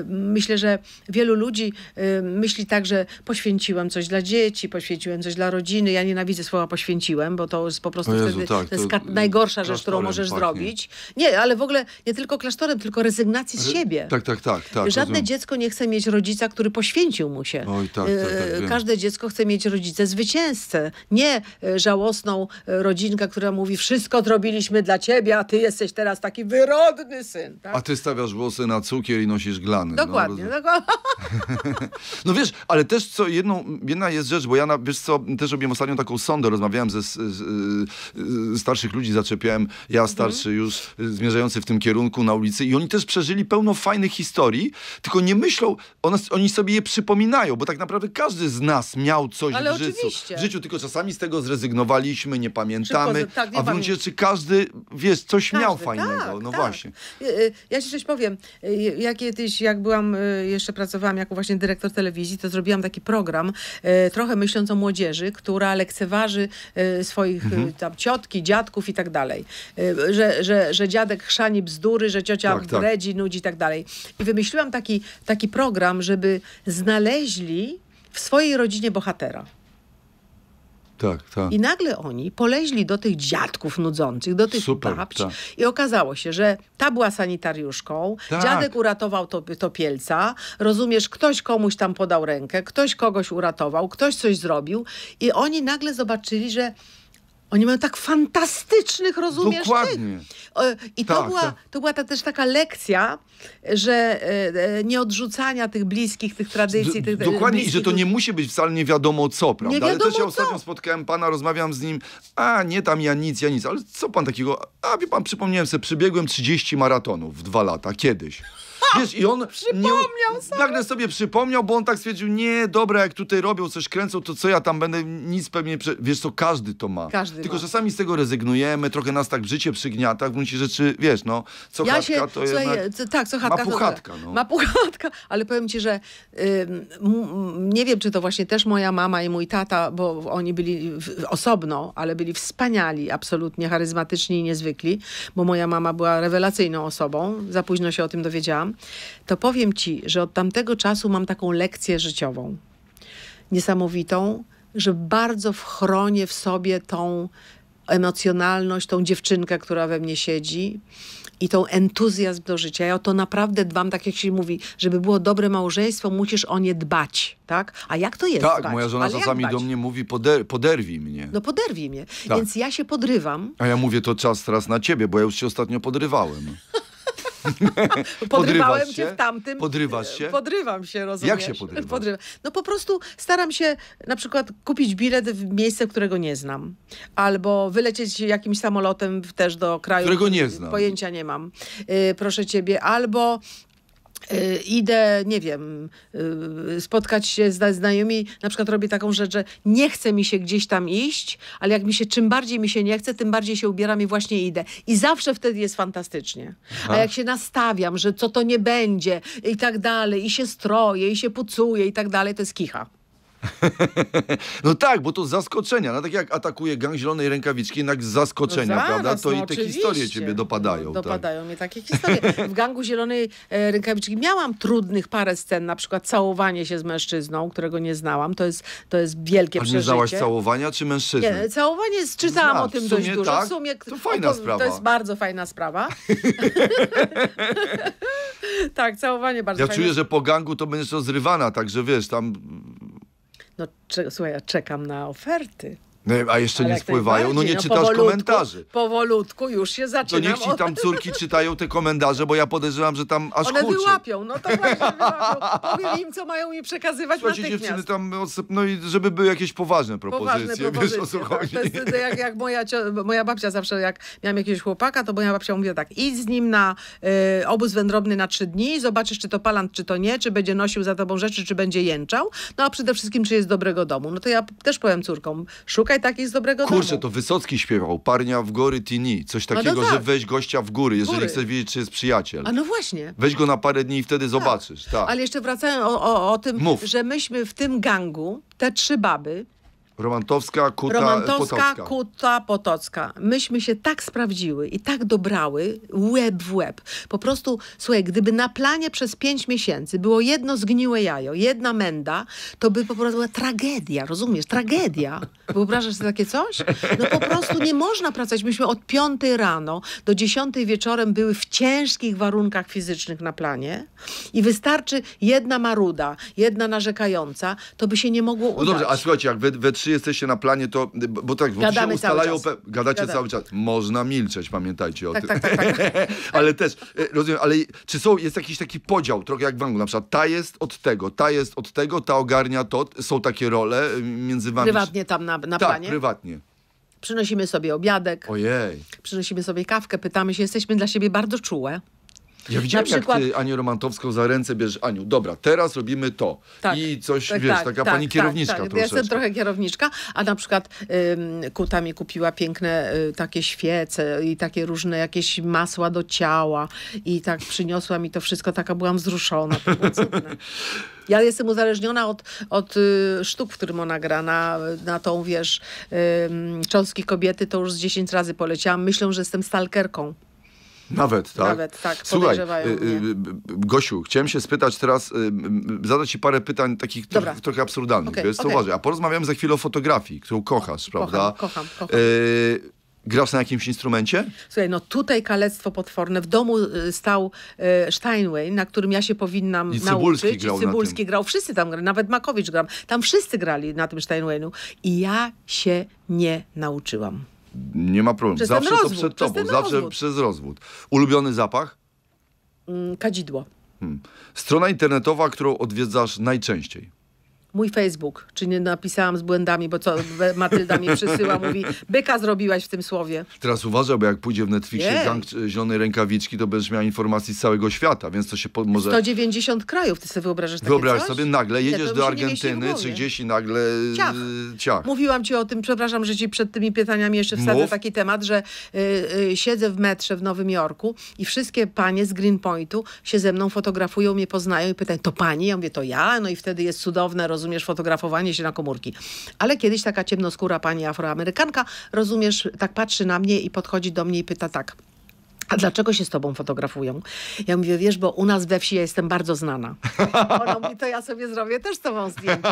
Y, myślę, że wielu ludzi y, myśli tak, że poświęciłem coś dla dzieci, poświęciłem coś dla rodziny. Ja nienawidzę słowa poświęciłem, bo to jest po prostu Jezu, wtedy tak, to jest najgorsza rzecz, którą możesz pachnie. zrobić. Nie, ale w ogóle nie tylko klasztorem, tylko rezygnacji z siebie. Tak, tak, tak. tak Żadne rozumiem. dziecko nie chce mieć rodzica, który poświęcił mu się. Oj, tak, tak, tak y, Każde dziecko chce mieć rodzice zwycięzcę, nie y, żałosną rodzinkę, która mówi wszystko zrobiliśmy dla ciebie, a ty jesteś teraz taki wyrodny syn. Tak? A ty stawiasz włosy na cukier i nosisz glany. No, Dokładnie. No, *laughs* No wiesz, ale też co, jedną, jedna jest rzecz, bo ja na, wiesz co, też robiłem ostatnio taką sondę, rozmawiałem ze z, z, starszych ludzi, zaczepiałem, ja mhm. starszy już, y, zmierzający w tym kierunku na ulicy i oni też przeżyli pełno fajnych historii, tylko nie myślą, one, oni sobie je przypominają, bo tak naprawdę każdy z nas miał coś ale w życiu. Oczywiście. W życiu, tylko czasami z tego zrezygnowaliśmy, nie pamiętamy, Szybko, tak, nie a w gruncie czy każdy, wiesz, coś każdy, miał fajnego, tak, no tak. właśnie. Y, y, ja ci coś powiem, ja kiedyś, jak byłam, jeszcze pracowałam pracowałam jako właśnie dyrektor telewizji, to zrobiłam taki program, e, trochę myśląc o młodzieży, która lekceważy e, swoich e, mhm. tam ciotki, dziadków i tak dalej. Że, że, że dziadek chrzani bzdury, że ciocia tak, tak. bredzi, tak. nudzi i tak dalej. I wymyśliłam taki, taki program, żeby znaleźli w swojej rodzinie bohatera. Tak, tak. I nagle oni poleźli do tych dziadków nudzących, do tych Super, babci tak. i okazało się, że ta była sanitariuszką, tak. dziadek uratował to, topielca, rozumiesz, ktoś komuś tam podał rękę, ktoś kogoś uratował, ktoś coś zrobił i oni nagle zobaczyli, że oni mają tak fantastycznych, rozumiesz? Dokładnie. I to, tak, była, tak. to była ta, też taka lekcja, że e, e, nie odrzucania tych bliskich, tych tradycji. Tych, e, dokładnie i że to nie musi być wcale nie wiadomo co, prawda? Nie wiadomo ale też ja ostatnio co. spotkałem pana, rozmawiam z nim, a nie tam ja nic, ja nic, ale co pan takiego, a wie pan, przypomniałem sobie, przybiegłem 30 maratonów w dwa lata, kiedyś. Wiesz, i on... Przypomniał nie, sobie. Nagle sobie przypomniał, bo on tak stwierdził, nie, dobra, jak tutaj robią, coś kręcą, to co ja tam będę, nic pewnie... Prze... Wiesz co, każdy to ma. Każdy Tylko, ma. z tego rezygnujemy, trochę nas tak życie przygniata, w gruncie rzeczy, wiesz, no, co ja się, to co, jednak... Tak, co ma puchatka, to, no. Ma puchatka, *laughs* ale powiem ci, że ym, nie wiem, czy to właśnie też moja mama i mój tata, bo oni byli w, osobno, ale byli wspaniali, absolutnie charyzmatyczni i niezwykli, bo moja mama była rewelacyjną osobą, za późno się o tym dowiedziałam to powiem ci, że od tamtego czasu mam taką lekcję życiową. Niesamowitą, że bardzo wchronię w sobie tą emocjonalność, tą dziewczynkę, która we mnie siedzi i tą entuzjazm do życia. Ja o to naprawdę dbam, tak jak się mówi, żeby było dobre małżeństwo, musisz o nie dbać, tak? A jak to jest Tak, dbać? moja żona Ale czasami do mnie mówi, poder poderwij mnie. No poderwij mnie, tak. więc ja się podrywam. A ja mówię, to czas teraz na ciebie, bo ja już się ostatnio podrywałem. *laughs* *laughs* Podrywałem cię w tamtym. Podrywasz się? Podrywam się, rozumiesz? Jak się podrywasz? Podrywam. No po prostu staram się na przykład kupić bilet w miejsce, którego nie znam. Albo wylecieć jakimś samolotem też do kraju, którego nie znam. Pojęcia nie mam. Yy, proszę ciebie. Albo Y, idę, nie wiem, y, spotkać się z znajomymi, na przykład robię taką rzecz, że nie chce mi się gdzieś tam iść, ale jak mi się, czym bardziej mi się nie chce, tym bardziej się ubieram i właśnie idę. I zawsze wtedy jest fantastycznie. Aha. A jak się nastawiam, że co to nie będzie i tak dalej, i się stroję, i się pucuję i tak dalej, to jest kicha. *laughs* No tak, bo to zaskoczenia. No, tak jak atakuje gang zielonej rękawiczki, jednak z zaskoczenia, no zaraz, prawda? To no, i te historie ciebie dopadają. No, tak. Dopadają tak. mnie takie historie. W gangu zielonej e, rękawiczki miałam trudnych parę scen, na przykład całowanie się z mężczyzną, którego nie znałam. To jest, to jest wielkie A przeżycie. nie znałaś całowania czy mężczyzny? Nie, całowanie, czytałam o tym dość dużo. Tak? W sumie, to fajna to, sprawa. To jest bardzo fajna sprawa. *laughs* tak, całowanie bardzo Ja fajne. czuję, że po gangu to będziesz rozrywana, także wiesz, tam no, słuchaj, ja czekam na oferty. No, a jeszcze Ale nie spływają? No nie no czytasz komentarzy. Powolutku już się zaczyna. To niech ci tam córki czytają te komentarze, bo ja podejrzewam, że tam aż One huczy. wyłapią, no to właśnie wyłapią. Powiem im, co mają mi przekazywać Słuchajcie, natychmiast. dziewczyny tam, no i żeby były jakieś poważne propozycje, poważne propozycje wiesz o co tak. chodzi. Tak, to jest, to jak, jak moja, moja babcia zawsze, jak miałam jakiegoś chłopaka, to moja babcia mówiła tak, idź z nim na y, obóz wędrowny na trzy dni, zobaczysz, czy to palant, czy to nie, czy będzie nosił za tobą rzeczy, czy będzie jęczał, no a przede wszystkim, czy jest dobrego domu. No to ja też powiem córkom, szukaj Czekaj, tak z dobrego Kurczę, domu. to Wysocki śpiewał, parnia w góry tini, coś no takiego, no tak. że weź gościa w góry, jeżeli góry. chcesz wiedzieć, czy jest przyjaciel. A no właśnie. Weź go na parę dni i wtedy tak. zobaczysz. Tak. Ale jeszcze wracając o, o, o tym, Mów. że myśmy w tym gangu, te trzy baby, Romantowska, Kuta, Romantowska, Potocka. Kuta, Potocka. Myśmy się tak sprawdziły i tak dobrały, łeb w łeb. Po prostu, słuchaj, gdyby na planie przez pięć miesięcy było jedno zgniłe jajo, jedna menda, to by po prostu była tragedia, rozumiesz? Tragedia. Wyobrażasz sobie takie coś? No po prostu nie można pracować. Myśmy od piątej rano do dziesiątej wieczorem były w ciężkich warunkach fizycznych na planie i wystarczy jedna maruda, jedna narzekająca, to by się nie mogło udać. No dobrze, a słuchajcie, jak wy, wy trzy jesteście na planie, to, bo tak, bo Gadamy się ustalają, cały gadacie Gadamy. cały czas. Można milczeć, pamiętajcie o tak, tym. tak, tak. tak. *laughs* ale też, e, rozumiem, ale czy są, jest jakiś taki podział, trochę jak w Anglii, na przykład ta jest od tego, ta jest od tego, ta ogarnia to, są takie role e, między wami. Prywatnie tam na, na tak, planie? prywatnie. Przynosimy sobie obiadek. Ojej. Przynosimy sobie kawkę, pytamy się, jesteśmy dla siebie bardzo czułe. Ja widziałem, na przykład... jak ty Anię Romantowską za ręce bierzesz, Aniu, dobra, teraz robimy to. Tak, I coś, tak, wiesz, tak, taka tak, pani tak, kierowniczka tak, Ja jestem trochę kierowniczka, a na przykład ym, Kuta mi kupiła piękne y, takie świece i takie różne jakieś masła do ciała i tak przyniosła mi to wszystko, taka byłam wzruszona. *laughs* Ja jestem uzależniona od, od y, sztuk, w którym ona gra, na, na tą, wiesz, y, cząstki kobiety, to już z 10 razy poleciałam. Myślą, że jestem stalkerką. Nawet, tak? Nawet, tak. Słuchaj, y, y, Gosiu, chciałem się spytać teraz, y, zadać ci parę pytań takich Dobra. trochę absurdalnych, okay, więc to A porozmawiamy za chwilę o fotografii, którą kochasz, prawda? Kocham, kocham. kocham. Y Grasz na jakimś instrumencie? Słuchaj, no tutaj kalectwo potworne. W domu stał Steinway, na którym ja się powinnam I Cybulski nauczyć. Grał I Cybulski grał. Wszyscy tam grali, nawet Makowicz grał. Tam wszyscy grali na tym Steinwayu. I ja się nie nauczyłam nie ma problemu. Przez Zawsze rozwód, to przed tobą. Przez Zawsze rozwód. przez rozwód. Ulubiony zapach? Mm, kadzidło. Hmm. Strona internetowa, którą odwiedzasz najczęściej? mój Facebook, czy nie napisałam z błędami, bo co Matylda mi przesyła, mówi, byka zrobiłaś w tym słowie. Teraz uważaj, bo jak pójdzie w Netflixie nie. gang zielonej y, rękawiczki, to będziesz miała informacji z całego świata, więc to się po, może... 190 krajów, ty sobie wyobrażasz takie Wyobraź coś? sobie, nagle jedziesz do Argentyny, czy gdzieś i nagle... Y, ciach. Ciach. Mówiłam ci o tym, przepraszam, że ci przed tymi pytaniami jeszcze wstawię Mów. taki temat, że y, y, siedzę w metrze w Nowym Jorku i wszystkie panie z Greenpointu się ze mną fotografują, mnie poznają i pytają, to pani? Ja mówię, to ja? No i wtedy jest cudowne, rozumienie rozumiesz, fotografowanie się na komórki. Ale kiedyś taka ciemnoskóra pani afroamerykanka, rozumiesz, tak patrzy na mnie i podchodzi do mnie i pyta tak – a dlaczego się z tobą fotografują? Ja mówię, wiesz, bo u nas we wsi ja jestem bardzo znana. Ona mówi, to ja sobie zrobię też z tobą zdjęcie.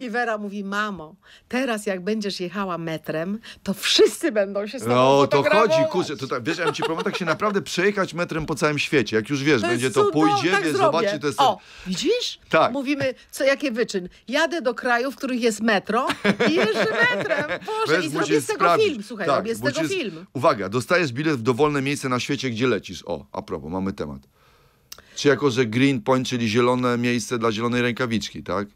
I Wera mówi, mamo, teraz jak będziesz jechała metrem, to wszyscy będą się z tobą No, to chodzi, kurczę. To, tak, wiesz, ja bym ci powiem, tak się naprawdę przejechać metrem po całym świecie. Jak już wiesz, to będzie to, pójdzie, tak wiesz, zobaczy, to jest... O, widzisz? Tak. Mówimy, co, jakie wyczyn. Jadę do krajów, w których jest metro i jeżdżę metrem. Boże, wiesz, i zrobię z tego sprawdzić. film, słuchaj, tak, robię z tego film. Uwaga, dostajesz bilet w dowolne miejsce na świecie świecie, gdzie lecisz. O, a propos, mamy temat. Czy jako, że green point, czyli zielone miejsce dla zielonej rękawiczki, tak?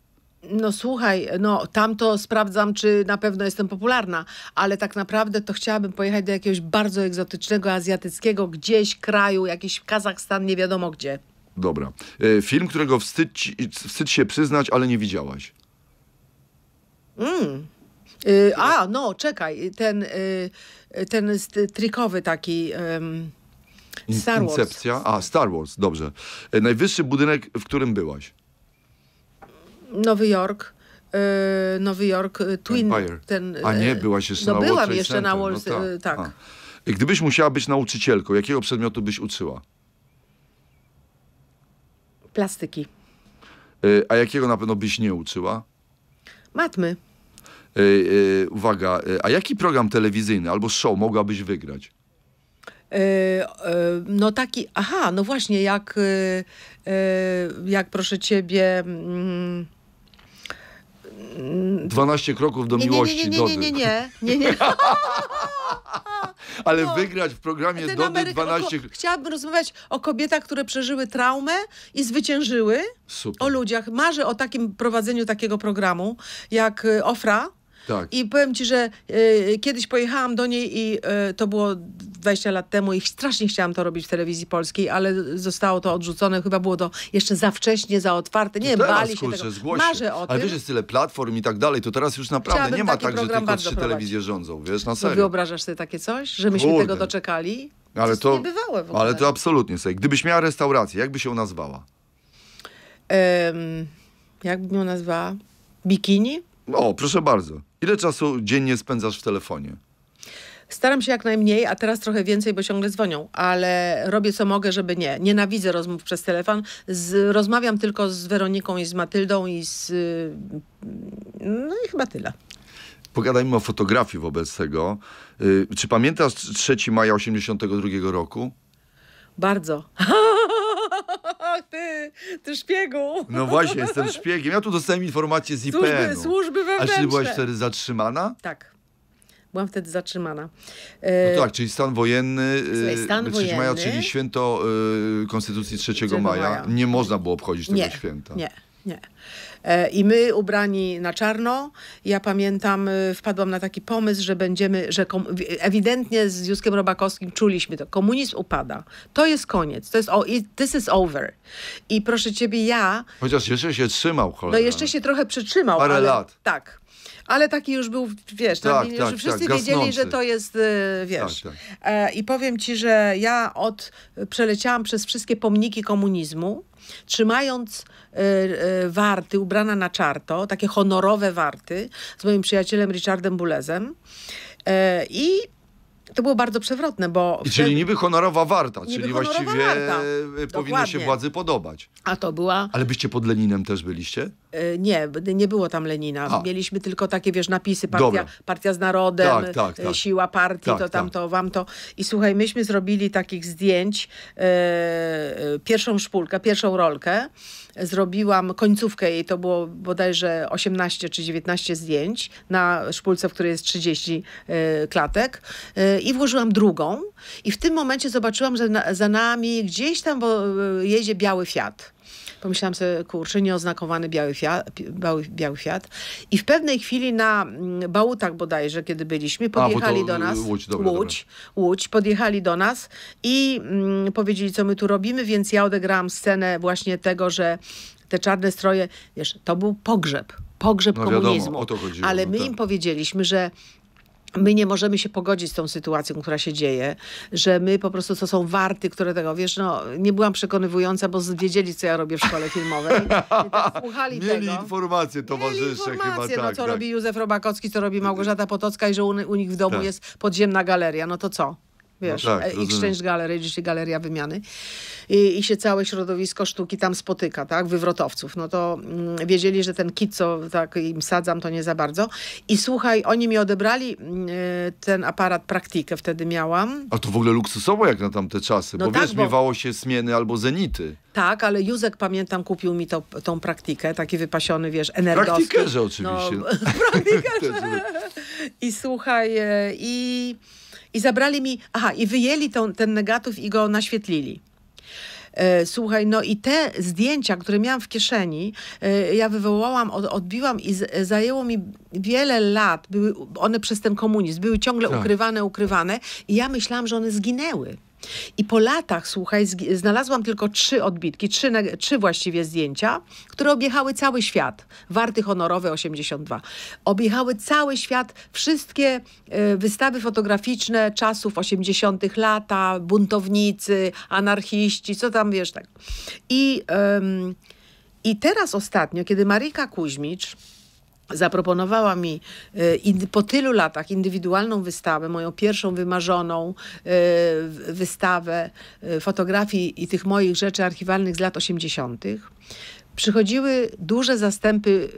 No słuchaj, no tam to sprawdzam, czy na pewno jestem popularna, ale tak naprawdę to chciałabym pojechać do jakiegoś bardzo egzotycznego, azjatyckiego gdzieś kraju, jakiś Kazachstan, nie wiadomo gdzie. Dobra. E, film, którego wstyd, wstyd się przyznać, ale nie widziałaś. Mm. Yy, a, no, czekaj, ten, yy, ten trikowy taki... Yy In, Star Wars. Incepcja? A, Star Wars, dobrze. E, najwyższy budynek, w którym byłaś? Nowy Jork. E, Nowy Jork, e, Twin. Ten, A nie, byłaś jeszcze no, na byłam Wall jeszcze Center. na no Wall Street, no, tak. tak. Gdybyś musiała być nauczycielką, jakiego przedmiotu byś uczyła? Plastyki. a jakiego na pewno byś nie uczyła? Matmy. uwaga, a jaki program telewizyjny albo show mogłabyś wygrać? Y, y, no taki, aha, no właśnie, jak, y, jak proszę ciebie... 12 mm, kroków do miłości Dody nie, nie, nie, nie, nie, nie, *laughs* Ale no. wygrać w programie Dody Ameryka 12... Chciałabym rozmawiać o kobietach, które przeżyły traumę i zwyciężyły. Super. O ludziach. Marzę o takim prowadzeniu takiego programu jak Ofra, tak. I powiem ci, że y, kiedyś pojechałam do niej i y, to było 20 lat temu i strasznie chciałam to robić w telewizji polskiej, ale zostało to odrzucone. Chyba było to jeszcze za wcześnie, za otwarte. Nie, to no bali kurczę, się tego. Marzę o ale tym. Ale wiesz, jest tyle platform i tak dalej, to teraz już naprawdę Chciałabym nie ma tak, że tylko trzy telewizje rządzą, wiesz, na serio. wyobrażasz sobie takie coś, że myśmy Kurde. tego doczekali? Ale to to, to Ale to absolutnie sobie. Gdybyś miała restaurację, jak by się nazwała? Um, jak bym ją nazwała? Bikini? O, proszę bardzo. Ile czasu dziennie spędzasz w telefonie? Staram się jak najmniej, a teraz trochę więcej, bo ciągle dzwonią, ale robię co mogę, żeby nie. Nienawidzę rozmów przez telefon. Z, rozmawiam tylko z Weroniką i z Matyldą i z. Mm, no i chyba tyle. Pogadajmy o fotografii wobec tego. Y, czy pamiętasz 3 maja 82 roku? Bardzo. *laughs* Ty szpiegu. No właśnie, jestem szpiegiem. Ja tu dostałem informację z IPN-u. Służby, służby wewnętrzne. A czy byłaś wtedy zatrzymana? Tak. Byłam wtedy zatrzymana. No e... No tak, czyli stan wojenny. E, stan 3 wojenny. maja, czyli święto e, Konstytucji 3, 3 maja. maja. Nie można było obchodzić tego nie, święta. Nie, nie. E, I my ubrani na czarno. Ja pamiętam, e, wpadłam na taki pomysł, że będziemy, że ewidentnie z Józkiem Robakowskim czuliśmy to. Komunizm upada. To jest koniec. To jest o, this is over. I proszę ciebie, ja... Chociaż jeszcze się trzymał, cholera. No jeszcze się trochę przytrzymał. Parę ale, lat. Tak, ale taki już był, wiesz, tak, tak, już tak, wszyscy tak, wiedzieli, że to jest, e, wiesz. Tak, tak. I powiem ci, że ja od, przeleciałam przez wszystkie pomniki komunizmu, trzymając e, e, warty, ubrana na czarto, takie honorowe warty z moim przyjacielem Richardem Bulezem. E, I to było bardzo przewrotne, bo... czyli niby honorowa warta, niby czyli honorowa właściwie warta. powinno Dokładnie. się władzy podobać. A to była... Ale byście pod Leninem też byliście? Y, nie, nie było tam Lenina. A. Mieliśmy tylko takie, wiesz, napisy, partia, partia z narodem, tak, tak, y, tak. siła partii, tak, to tamto, tak. wam to. I słuchaj, myśmy zrobili takich zdjęć, e, pierwszą szpulkę, pierwszą rolkę, zrobiłam końcówkę jej, to było bodajże 18 czy 19 zdjęć na szpulce, w której jest 30 klatek i włożyłam drugą i w tym momencie zobaczyłam, że na, za nami gdzieś tam bo, jedzie biały Fiat. Pomyślałam sobie, kurczę, nieoznakowany biały fiat, biały, biały fiat. I w pewnej chwili na mm, Bałutach bodajże, kiedy byliśmy, podjechali A, do nas. Łódź, dobra, Łódź, dobra. Łódź, podjechali do nas i mm, powiedzieli, co my tu robimy, więc ja odegrałam scenę właśnie tego, że te czarne stroje, wiesz, to był pogrzeb pogrzeb no, komunizmu. Wiadomo, ale no my tak. im powiedzieliśmy, że my nie możemy się pogodzić z tą sytuacją, która się dzieje, że my po prostu to są warty, które tego, wiesz, no nie byłam przekonywująca, bo wiedzieli, co ja robię w szkole filmowej. tak *laughs* słuchali Mieli tego. informacje towarzysze Mieli informacje, chyba, no, tak, co tak. robi Józef Robakowski, co robi y, y. Małgorzata Potocka i że u, u nich w domu tak. jest podziemna galeria, no to co? wiesz, no tak, e, Exchange Gallery, dzisiaj Galeria Wymiany I, i się całe środowisko sztuki tam spotyka, tak, wywrotowców, no to mm, wiedzieli, że ten kit, co tak im sadzam, to nie za bardzo i słuchaj, oni mi odebrali y, ten aparat praktykę wtedy miałam. A to w ogóle luksusowo jak na tamte czasy, no bo tak, wiesz, bo... miewało się smieny albo zenity. Tak, ale Józek, pamiętam, kupił mi to, tą praktykę, taki wypasiony, wiesz, energowski. Praktykerze oczywiście. No, *laughs* praktykerze. *laughs* I słuchaj, e, i... Y, y, i zabrali mi, aha, i wyjęli tą, ten negatyw i go naświetlili. E, słuchaj, no i te zdjęcia, które miałam w kieszeni, e, ja wywołałam, odbiłam i zajęło mi wiele lat. Były one przez ten komunizm, były ciągle tak. ukrywane, ukrywane i ja myślałam, że one zginęły. I po latach, słuchaj, znalazłam tylko trzy odbitki, trzy, trzy właściwie zdjęcia, które objechały cały świat. Warty honorowe 82. Objechały cały świat wszystkie e, wystawy fotograficzne czasów 80. lata, buntownicy, anarchiści, co tam wiesz tak. I, ym, i teraz ostatnio, kiedy Marika Kuźmicz zaproponowała mi y, po tylu latach indywidualną wystawę, moją pierwszą wymarzoną y, wystawę y, fotografii i tych moich rzeczy archiwalnych z lat 80. Przychodziły duże zastępy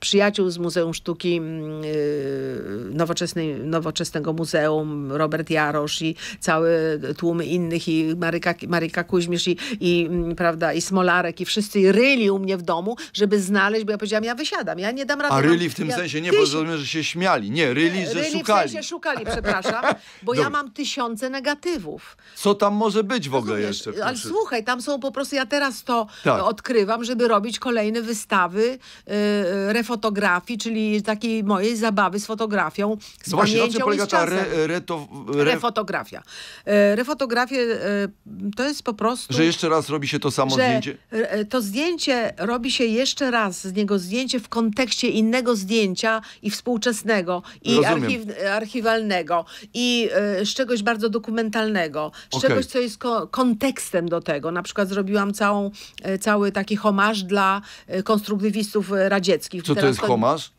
przyjaciół z Muzeum Sztuki mm, y, nowoczesnej, Nowoczesnego Muzeum, Robert Jarosz i całe tłumy innych i Maryka, Maryka Kuźmierz i, i, mm, prawda, i Smolarek i wszyscy ryli u mnie w domu, żeby znaleźć, bo ja powiedziałam, ja wysiadam, ja nie dam rady. A no, ryli w tym ja, sensie nie, tyś... bo rozumiem, że się śmiali. Nie, ryli, że ryli szukali. w sensie szukali, przepraszam, bo ja mam tysiące negatywów. Co tam może być w ogóle jeszcze? ale słuchaj, tam są po prostu, ja teraz to tak. odkrywam, żeby robić robić kolejne wystawy y, y, refotografii, czyli takiej mojej zabawy z fotografią, z no właśnie, o co czym polega ta re, re, to, re... refotografia. Y, refotografie to jest po prostu... Że jeszcze raz robi się to samo zdjęcie? To zdjęcie robi się jeszcze raz, z niego zdjęcie w kontekście innego zdjęcia i współczesnego, i archiw, archiwalnego, i z czegoś bardzo dokumentalnego, z okay. czegoś, co jest kontekstem do tego. Na przykład zrobiłam całą, cały taki homaż dla e, konstruktywistów e, radzieckich. Co to jest homarz?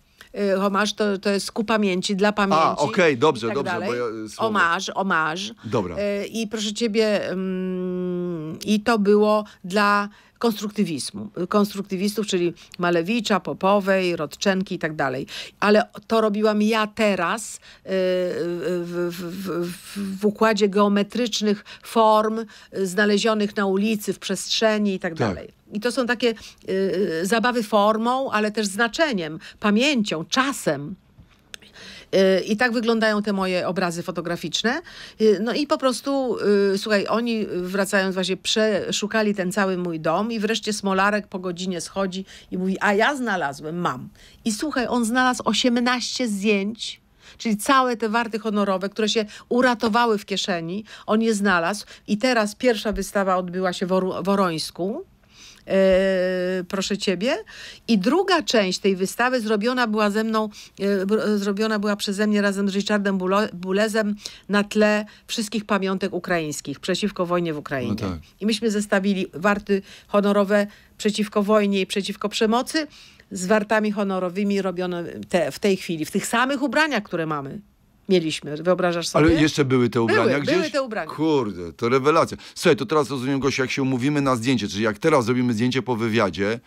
Homarz e, to, to jest ku pamięci, dla pamięci. A, okej, okay, dobrze, tak dobrze. Bo ja, omarz, omarz. Dobra. I proszę ciebie, mm, i to było dla konstruktywizmu, konstruktywistów, czyli Malewicza, Popowej, Rodczenki i tak dalej. Ale to robiłam ja teraz y, y, w, w, w, w układzie geometrycznych form y, znalezionych na ulicy, w przestrzeni i tak, tak. dalej. I to są takie y, zabawy formą, ale też znaczeniem, pamięcią, czasem. Y, I tak wyglądają te moje obrazy fotograficzne. Y, no i po prostu, y, słuchaj, oni wracając właśnie, przeszukali ten cały mój dom i wreszcie Smolarek po godzinie schodzi i mówi, a ja znalazłem, mam. I słuchaj, on znalazł 18 zdjęć czyli całe te warty honorowe, które się uratowały w kieszeni, on je znalazł i teraz pierwsza wystawa odbyła się w Worońsku Yy, proszę ciebie. I druga część tej wystawy zrobiona była ze mną, yy, yy, zrobiona była przeze mnie razem z Richardem Bulezem na tle wszystkich pamiątek ukraińskich przeciwko wojnie w Ukrainie. No tak. I myśmy zestawili warty honorowe przeciwko wojnie i przeciwko przemocy z wartami honorowymi robione te, w tej chwili, w tych samych ubraniach, które mamy mieliśmy. Wyobrażasz sobie? Ale jeszcze były te ubrania były, gdzieś? Były te ubrania. Kurde, to rewelacja. Słuchaj, to teraz rozumiem, Gosiu, jak się umówimy na zdjęcie, czyli jak teraz zrobimy zdjęcie po wywiadzie,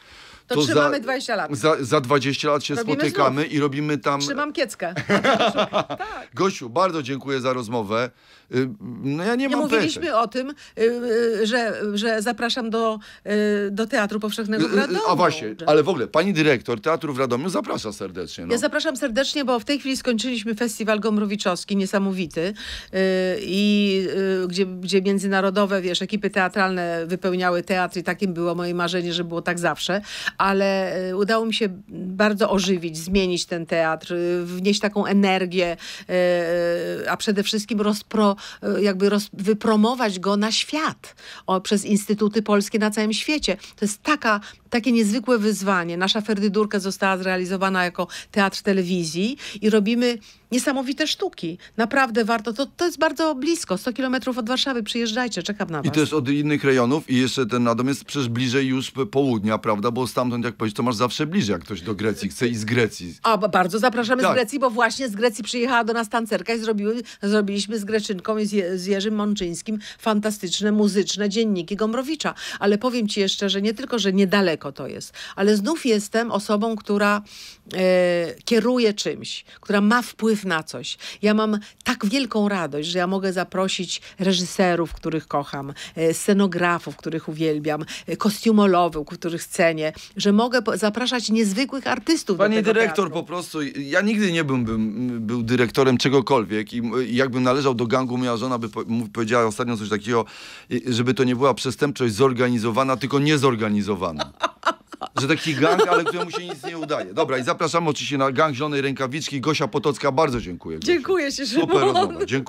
to, trzymamy za, 20 lat. Za, za 20 lat się robimy spotykamy znów. i robimy tam... Trzymam kieckę. *laughs* tak. bardzo dziękuję za rozmowę. Y, no ja nie mam ja Mówiliśmy o tym, y, y, że, że zapraszam do, do Teatru Powszechnego w Radomiu. A właśnie, ale w ogóle pani dyrektor Teatru w Radomiu zaprasza serdecznie. No. Ja zapraszam serdecznie, bo w tej chwili skończyliśmy festiwal Gomrowiczowski, niesamowity, i gdzie, gdzie międzynarodowe, wiesz, ekipy teatralne wypełniały teatr i takim było moje marzenie, że było tak zawsze ale y, udało mi się bardzo ożywić, zmienić ten teatr, y, wnieść taką energię, y, a przede wszystkim rozpro, jakby roz, wypromować go na świat o, przez instytuty polskie na całym świecie. To jest taka takie niezwykłe wyzwanie. Nasza Ferdydurka została zrealizowana jako teatr telewizji i robimy niesamowite sztuki. Naprawdę warto. To, to jest bardzo blisko, 100 kilometrów od Warszawy. Przyjeżdżajcie, czekam na was. I to jest od innych rejonów i jeszcze ten Adam jest przecież bliżej już południa, prawda? Bo stamtąd, jak powiedzieć, to masz zawsze bliżej, jak ktoś do Grecji chce i z Grecji. A, bardzo zapraszamy tak. z Grecji, bo właśnie z Grecji przyjechała do nas tancerka i zrobiły, zrobiliśmy z Greczynką i z, z Jerzym Mączyńskim fantastyczne, muzyczne dzienniki Gombrowicza. Ale powiem ci jeszcze, że nie tylko, że niedaleko, daleko to jest. Ale znów jestem osobą, która E, kieruje czymś, która ma wpływ na coś. Ja mam tak wielką radość, że ja mogę zaprosić reżyserów, których kocham, e, scenografów, których uwielbiam, e, kostiumologów, których cenię, że mogę zapraszać niezwykłych artystów. Panie dyrektor, teatru. po prostu ja nigdy nie bym, bym, był dyrektorem czegokolwiek i jakbym należał do gangu, moja żona by powiedziała ostatnio coś takiego, żeby to nie była przestępczość zorganizowana, tylko niezorganizowana. *laughs* Że taki gang, ale któremu się nic nie udaje. Dobra, i zapraszam oczywiście na gang Zielonej Rękawiczki. Gosia Potocka, bardzo dziękuję. Gosia. Dziękuję się, że Super rozmowa, dziękuję.